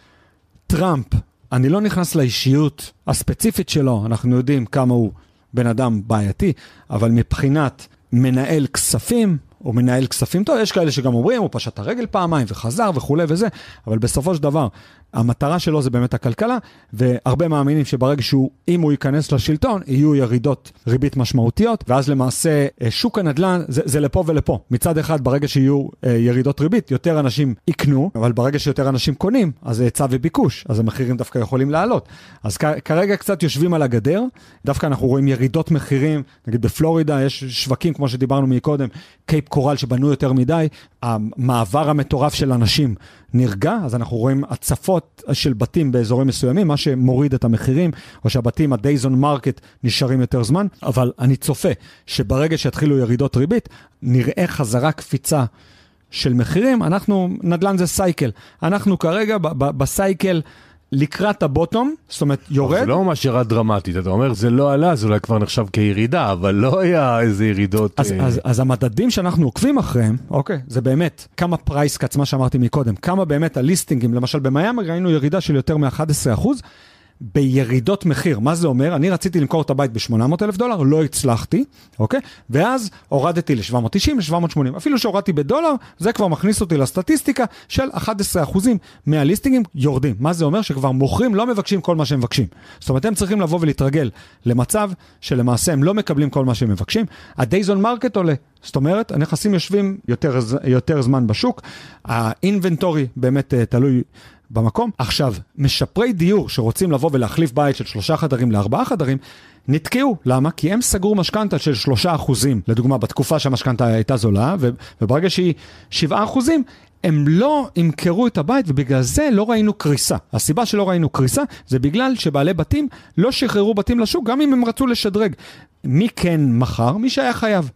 טראמפ אני לא נכנס לאישיות הספציפית שלו, אנחנו יודעים כמה הוא בן אדם בעייתי, אבל מבחינת מנהל כספים, או מנהל כספים טוב, יש כאלה שגם אומרים, הוא פשט את הרגל פעמיים וחזר וכולי וזה, אבל בסופו של דבר, המטרה שלו זה באמת הכלכלה, והרבה מאמינים שברגע שהוא, אם הוא ייכנס לשלטון, יהיו ירידות ריבית משמעותיות, ואז למעשה אה, שוק הנדל"ן זה, זה לפה ולפה. מצד אחד, ברגע שיהיו אה, ירידות ריבית, יותר אנשים יקנו, אבל ברגע שיותר אנשים קונים, אז זה אה, היצע וביקוש, אז המחירים דווקא יכולים לעלות. אז כרגע קצת יושבים על הגדר, דווקא אנחנו רואים ירידות מחירים, נגיד בפלורידה יש שווקים, כמו שדיברנו מקודם, קייפ קורל שבנו יותר מדי, המעבר המטורף של אנשים נרגע, אז אנחנו רואים הצפות של בתים באזורים מסוימים, מה שמוריד את המחירים, או שהבתים, ה-Days on Market, נשארים יותר זמן, אבל אני צופה שברגע שיתחילו ירידות ריבית, נראה חזרה קפיצה. של מחירים, אנחנו, נדל"ן זה סייקל. אנחנו כרגע בסייקל לקראת הבוטום, זאת אומרת יורד. זה לא ממש ירד דרמטית, אתה אומר זה לא עלה, זה אולי כבר נחשב כירידה, אבל לא היה איזה ירידות. אז, אה... אז, אז המדדים שאנחנו עוקבים אחריהם, אוקיי, זה באמת כמה פרייסקאץ, מה שאמרתי מקודם, כמה באמת הליסטינגים, למשל במיאמר ראינו ירידה של יותר מ-11 בירידות מחיר. מה זה אומר? אני רציתי למכור את הבית ב-800 אלף דולר, לא הצלחתי, אוקיי? ואז הורדתי ל-790, ל-780. אפילו שהורדתי בדולר, זה כבר מכניס אותי לסטטיסטיקה של 11% מהליסטינגים יורדים. מה זה אומר? שכבר מוכרים, לא מבקשים כל מה שהם מבקשים. זאת אומרת, הם צריכים לבוא ולהתרגל למצב שלמעשה הם לא מקבלים כל מה שהם מבקשים. ה-Days on Market עולה. זאת אומרת, הנכסים יושבים יותר, יותר זמן בשוק, האינבנטורי באמת אה, תלוי במקום. עכשיו, משפרי דיור שרוצים לבוא ולהחליף בית של שלושה חדרים לארבעה חדרים, נתקעו. למה? כי הם סגרו משכנתה של שלושה אחוזים, לדוגמה, בתקופה שהמשכנתה הייתה זולה, וברגע שהיא שבעה אחוזים, הם לא ימכרו את הבית ובגלל זה לא ראינו קריסה. הסיבה שלא ראינו קריסה זה בגלל שבעלי בתים לא שחררו בתים לשוק גם אם הם רצו לשדרג. מי כן מכר? מי שהיה חייב.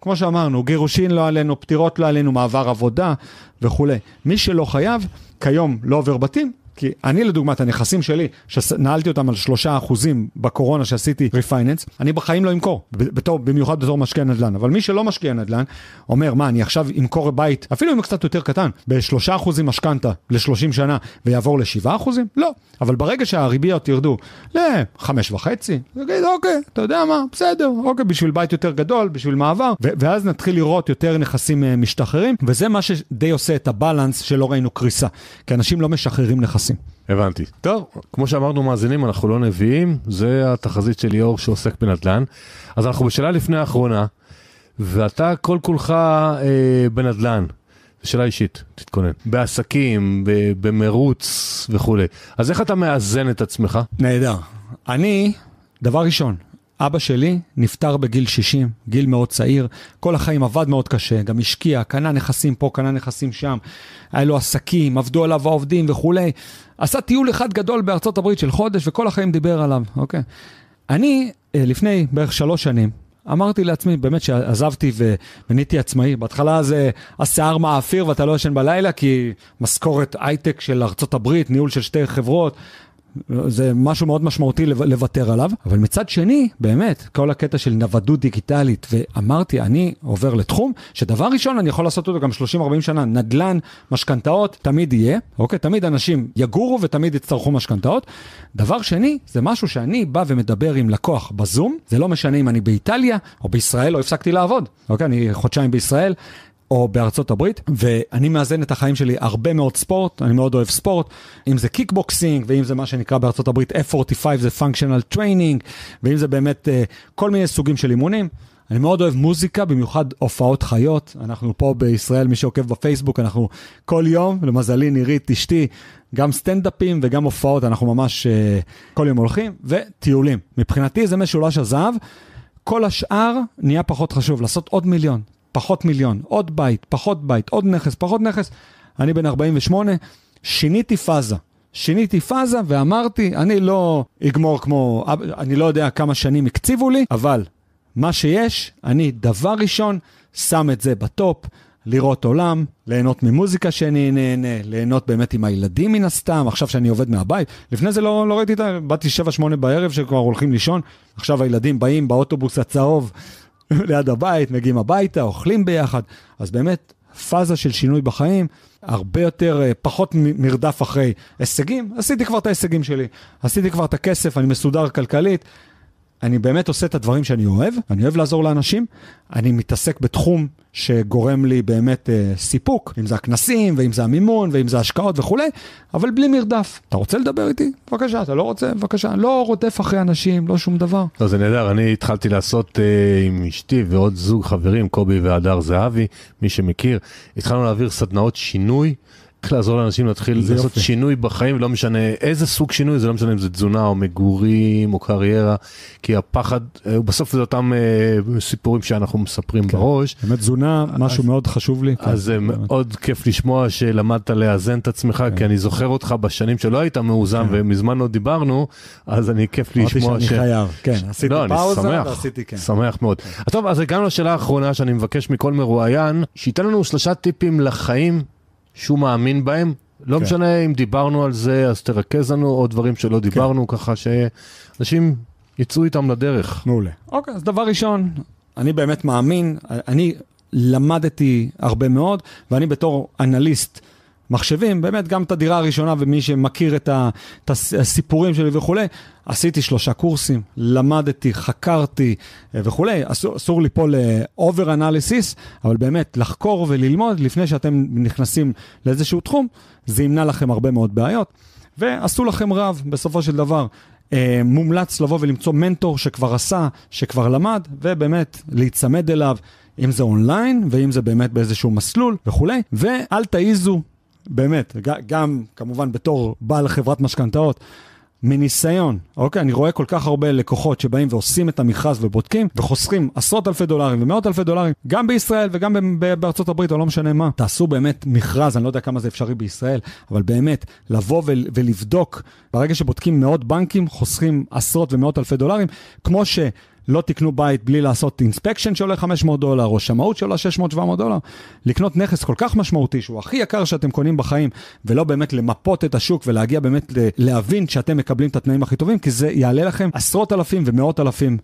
כמו שאמרנו, גירושין לא עלינו, פטירות לא עלינו, מעבר עבודה וכולי. מי שלא חייב, כיום לא עובר בתים, כי אני לדוגמה, את הנכסים שלי, שנעלתי אותם על שלושה אחוזים בקורונה שעשיתי ריפייננס, אני בחיים לא אמכור, בתור, במיוחד בתור משקיע נדל"ן. אבל מי שלא משקיע נדל"ן, אומר, מה, אני עכשיו אמכור בית, אפילו אם קצת יותר קטן, בשלושה אחוזים משכנתה ל-30 שנה, ויעבור לשבעה אחוזים? לא. אבל ברגע שהריביות ירדו לחמש וחצי, תגיד, אוקיי, אתה יודע מה, בסדר, אוקיי, בשביל בית יותר גדול, בשביל מעבר, ואז נתחיל לראות יותר נכסים אה, משתחררים, וזה מה שדי עושה את הבלנס שלא ראינו קריסה. כי אנשים לא משחררים נכסים. עושים. הבנתי. טוב, כמו שאמרנו מאזינים, אנחנו לא נביאים, זה התחזית של ליאור שעוסק בנדל"ן. אז אנחנו בשאלה לפני האחרונה, ואתה כל כולך אה, בנדל"ן. זו שאלה אישית, תתכונן. בעסקים, ב- במרוץ וכולי. אז איך אתה מאזן את עצמך? נהדר. אני, דבר ראשון, אבא שלי נפטר בגיל 60, גיל מאוד צעיר, כל החיים עבד מאוד קשה, גם השקיע, קנה נכסים פה, קנה נכסים שם, היה לו עסקים, עבדו עליו העובדים וכולי. עשה טיול אחד גדול בארצות הברית של חודש, וכל החיים דיבר עליו, אוקיי. אני, אה, לפני בערך שלוש שנים, אמרתי לעצמי, באמת שעזבתי ומיניתי עצמאי, בהתחלה זה השיער מאפיר ואתה לא ישן בלילה, כי משכורת הייטק של ארצות הברית, ניהול של שתי חברות, זה משהו מאוד משמעותי לוותר עליו, אבל מצד שני, באמת, כל הקטע של נוודות דיגיטלית, ואמרתי, אני עובר לתחום, שדבר ראשון אני יכול לעשות אותו גם 30-40 שנה, נדל"ן, משכנתאות, תמיד יהיה, אוקיי? תמיד אנשים יגורו ותמיד יצטרכו משכנתאות. דבר שני, זה משהו שאני בא ומדבר עם לקוח בזום, זה לא משנה אם אני באיטליה או בישראל, לא הפסקתי לעבוד, אוקיי? אני חודשיים בישראל, או בארצות הברית, ואני מאזן את החיים שלי הרבה מאוד ספורט, אני מאוד אוהב ספורט, אם זה קיקבוקסינג, ואם זה מה שנקרא בארצות הברית F45 זה functional training, ואם זה באמת uh, כל מיני סוגים של אימונים. אני מאוד אוהב מוזיקה, במיוחד הופעות חיות. אנחנו פה בישראל, מי שעוקב בפייסבוק, אנחנו כל יום, למזלי, נירית, אשתי, גם סטנדאפים וגם הופעות, אנחנו ממש uh, כל יום הולכים, וטיולים. מבחינתי זה משולש הזהב. כל השאר נהיה פחות חשוב, לעשות עוד מיליון. פחות מיליון, עוד בית, פחות בית, עוד נכס, פחות נכס. אני בן 48, שיניתי פאזה. שיניתי פאזה ואמרתי, אני לא אגמור כמו, אני לא יודע כמה שנים הקציבו לי, אבל מה שיש, אני דבר ראשון שם את זה בטופ, לראות עולם, ליהנות ממוזיקה שאני נהנה, ליהנות באמת עם הילדים מן הסתם, עכשיו שאני עובד מהבית. לפני זה לא, לא ראיתי את ה... באתי 7-8 בערב שכבר הולכים לישון, עכשיו הילדים באים באוטובוס הצהוב, ליד הבית, מגיעים הביתה, אוכלים ביחד. אז באמת, פאזה של שינוי בחיים, הרבה יותר, אה, פחות מרדף אחרי הישגים. עשיתי כבר את ההישגים שלי, עשיתי כבר את הכסף, אני מסודר כלכלית, אני באמת עושה את הדברים שאני אוהב, אני אוהב לעזור לאנשים, אני מתעסק בתחום שגורם לי באמת אה, סיפוק, אם זה הכנסים, ואם זה המימון, ואם זה השקעות וכולי, אבל בלי מרדף. אתה רוצה לדבר איתי? בבקשה, אתה לא רוצה? בבקשה. לא רודף אחרי אנשים, לא שום דבר. לא, זה נהדר, אני התחלתי לעשות אה, עם אשתי ועוד זוג חברים, קובי והדר זהבי, מי שמכיר, התחלנו להעביר סדנאות שינוי. צריך לעזור לאנשים להתחיל לעשות יופי. שינוי בחיים, לא משנה איזה סוג שינוי, זה לא משנה אם זה תזונה או מגורים או קריירה, כי הפחד, אה, בסוף זה אותם אה, סיפורים שאנחנו מספרים כן. בראש. באמת תזונה, אה, משהו אז, מאוד חשוב לי. אז זה אה, באמת. כן. מאוד כיף לשמוע שלמדת לאזן את עצמך, כן. כי אני זוכר אותך בשנים שלא היית מאוזן כן. ומזמן לא דיברנו, אז אני כיף לי לשמוע ש... אמרתי שאני חייב, כן, עשיתי לא, פאוזה ועשיתי כן. שמח מאוד. כן. טוב, אז הגענו לשאלה לא האחרונה שאני מבקש מכל מרואיין, שייתן לנו שלושה טיפים לחיים. שהוא מאמין בהם. לא כן. משנה אם דיברנו על זה, אז תרכז לנו עוד דברים שלא כן. דיברנו, כן. ככה שאנשים יצאו איתם לדרך. מעולה. אוקיי, אז דבר ראשון, אני באמת מאמין, אני למדתי הרבה מאוד, ואני בתור אנליסט מחשבים, באמת גם את הדירה הראשונה ומי שמכיר את, ה, את הסיפורים שלי וכולי, עשיתי שלושה קורסים, למדתי, חקרתי אה, וכולי, אסור, אסור לי ליפול לאובר אה, אנליסיס, אבל באמת לחקור וללמוד לפני שאתם נכנסים לאיזשהו תחום, זה ימנע לכם הרבה מאוד בעיות, ועשו לכם רב בסופו של דבר. אה, מומלץ לבוא ולמצוא מנטור שכבר עשה, שכבר למד, ובאמת להיצמד אליו, אם זה אונליין ואם זה באמת באיזשהו מסלול וכולי, ואל תעיזו באמת, גם כמובן בתור בעל חברת משכנתאות, מניסיון, אוקיי? אני רואה כל כך הרבה לקוחות שבאים ועושים את המכרז ובודקים וחוסכים עשרות אלפי דולרים ומאות אלפי דולרים, גם בישראל וגם בארצות הברית או לא משנה מה. תעשו באמת מכרז, אני לא יודע כמה זה אפשרי בישראל, אבל באמת, לבוא ולבדוק, ברגע שבודקים מאות בנקים, חוסכים עשרות ומאות אלפי דולרים, כמו ש... לא תקנו בית בלי לעשות אינספקשן שעולה 500 דולר, או שמאות שעולה 600-700 דולר. לקנות נכס כל כך משמעותי, שהוא הכי יקר שאתם קונים בחיים, ולא באמת למפות את השוק ולהגיע באמת להבין שאתם מקבלים את התנאים הכי טובים, כי זה יעלה לכם עשרות אלפים ומאות אלפים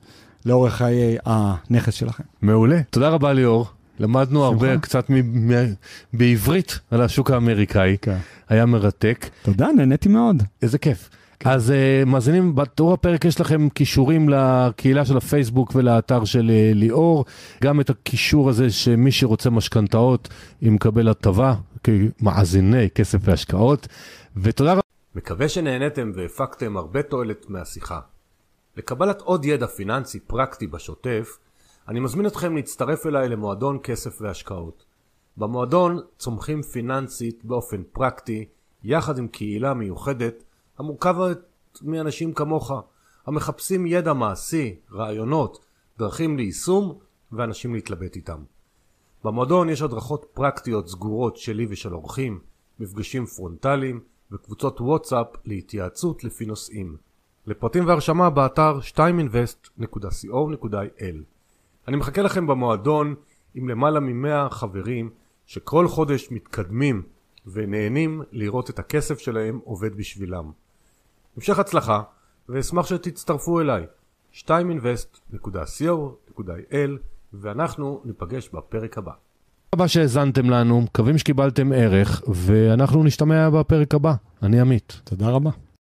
לאורך חיי הנכס שלכם. מעולה. תודה רבה ליאור. למדנו שמחה. הרבה קצת מ- מ- בעברית על השוק האמריקאי, כן. היה מרתק. תודה, נהניתי מאוד. איזה כיף. אז uh, מאזינים, בתור הפרק יש לכם כישורים לקהילה של הפייסבוק ולאתר של uh, ליאור. גם את הקישור הזה שמי שרוצה משכנתאות, היא מקבל הטבה כמאזיני כסף והשקעות. ותודה רבה. מקווה שנהניתם והפקתם הרבה תועלת מהשיחה. לקבלת עוד ידע פיננסי פרקטי בשוטף, אני מזמין אתכם להצטרף אליי למועדון כסף והשקעות. במועדון צומחים פיננסית באופן פרקטי, יחד עם קהילה מיוחדת המורכבת מאנשים כמוך, המחפשים ידע מעשי, רעיונות, דרכים ליישום ואנשים להתלבט איתם. במועדון יש הדרכות פרקטיות סגורות שלי ושל אורחים, מפגשים פרונטליים וקבוצות וואטסאפ להתייעצות לפי נושאים. לפרטים והרשמה באתר 2invest.co.il אני מחכה לכם במועדון עם למעלה מ-100 חברים שכל חודש מתקדמים ונהנים לראות את הכסף שלהם עובד בשבילם. המשך הצלחה, ואשמח שתצטרפו אליי, 2invest.co.il, ואנחנו ניפגש בפרק הבא. תודה רבה שהאזנתם לנו, מקווים שקיבלתם ערך, ואנחנו נשתמע בפרק הבא. אני עמית. תודה רבה.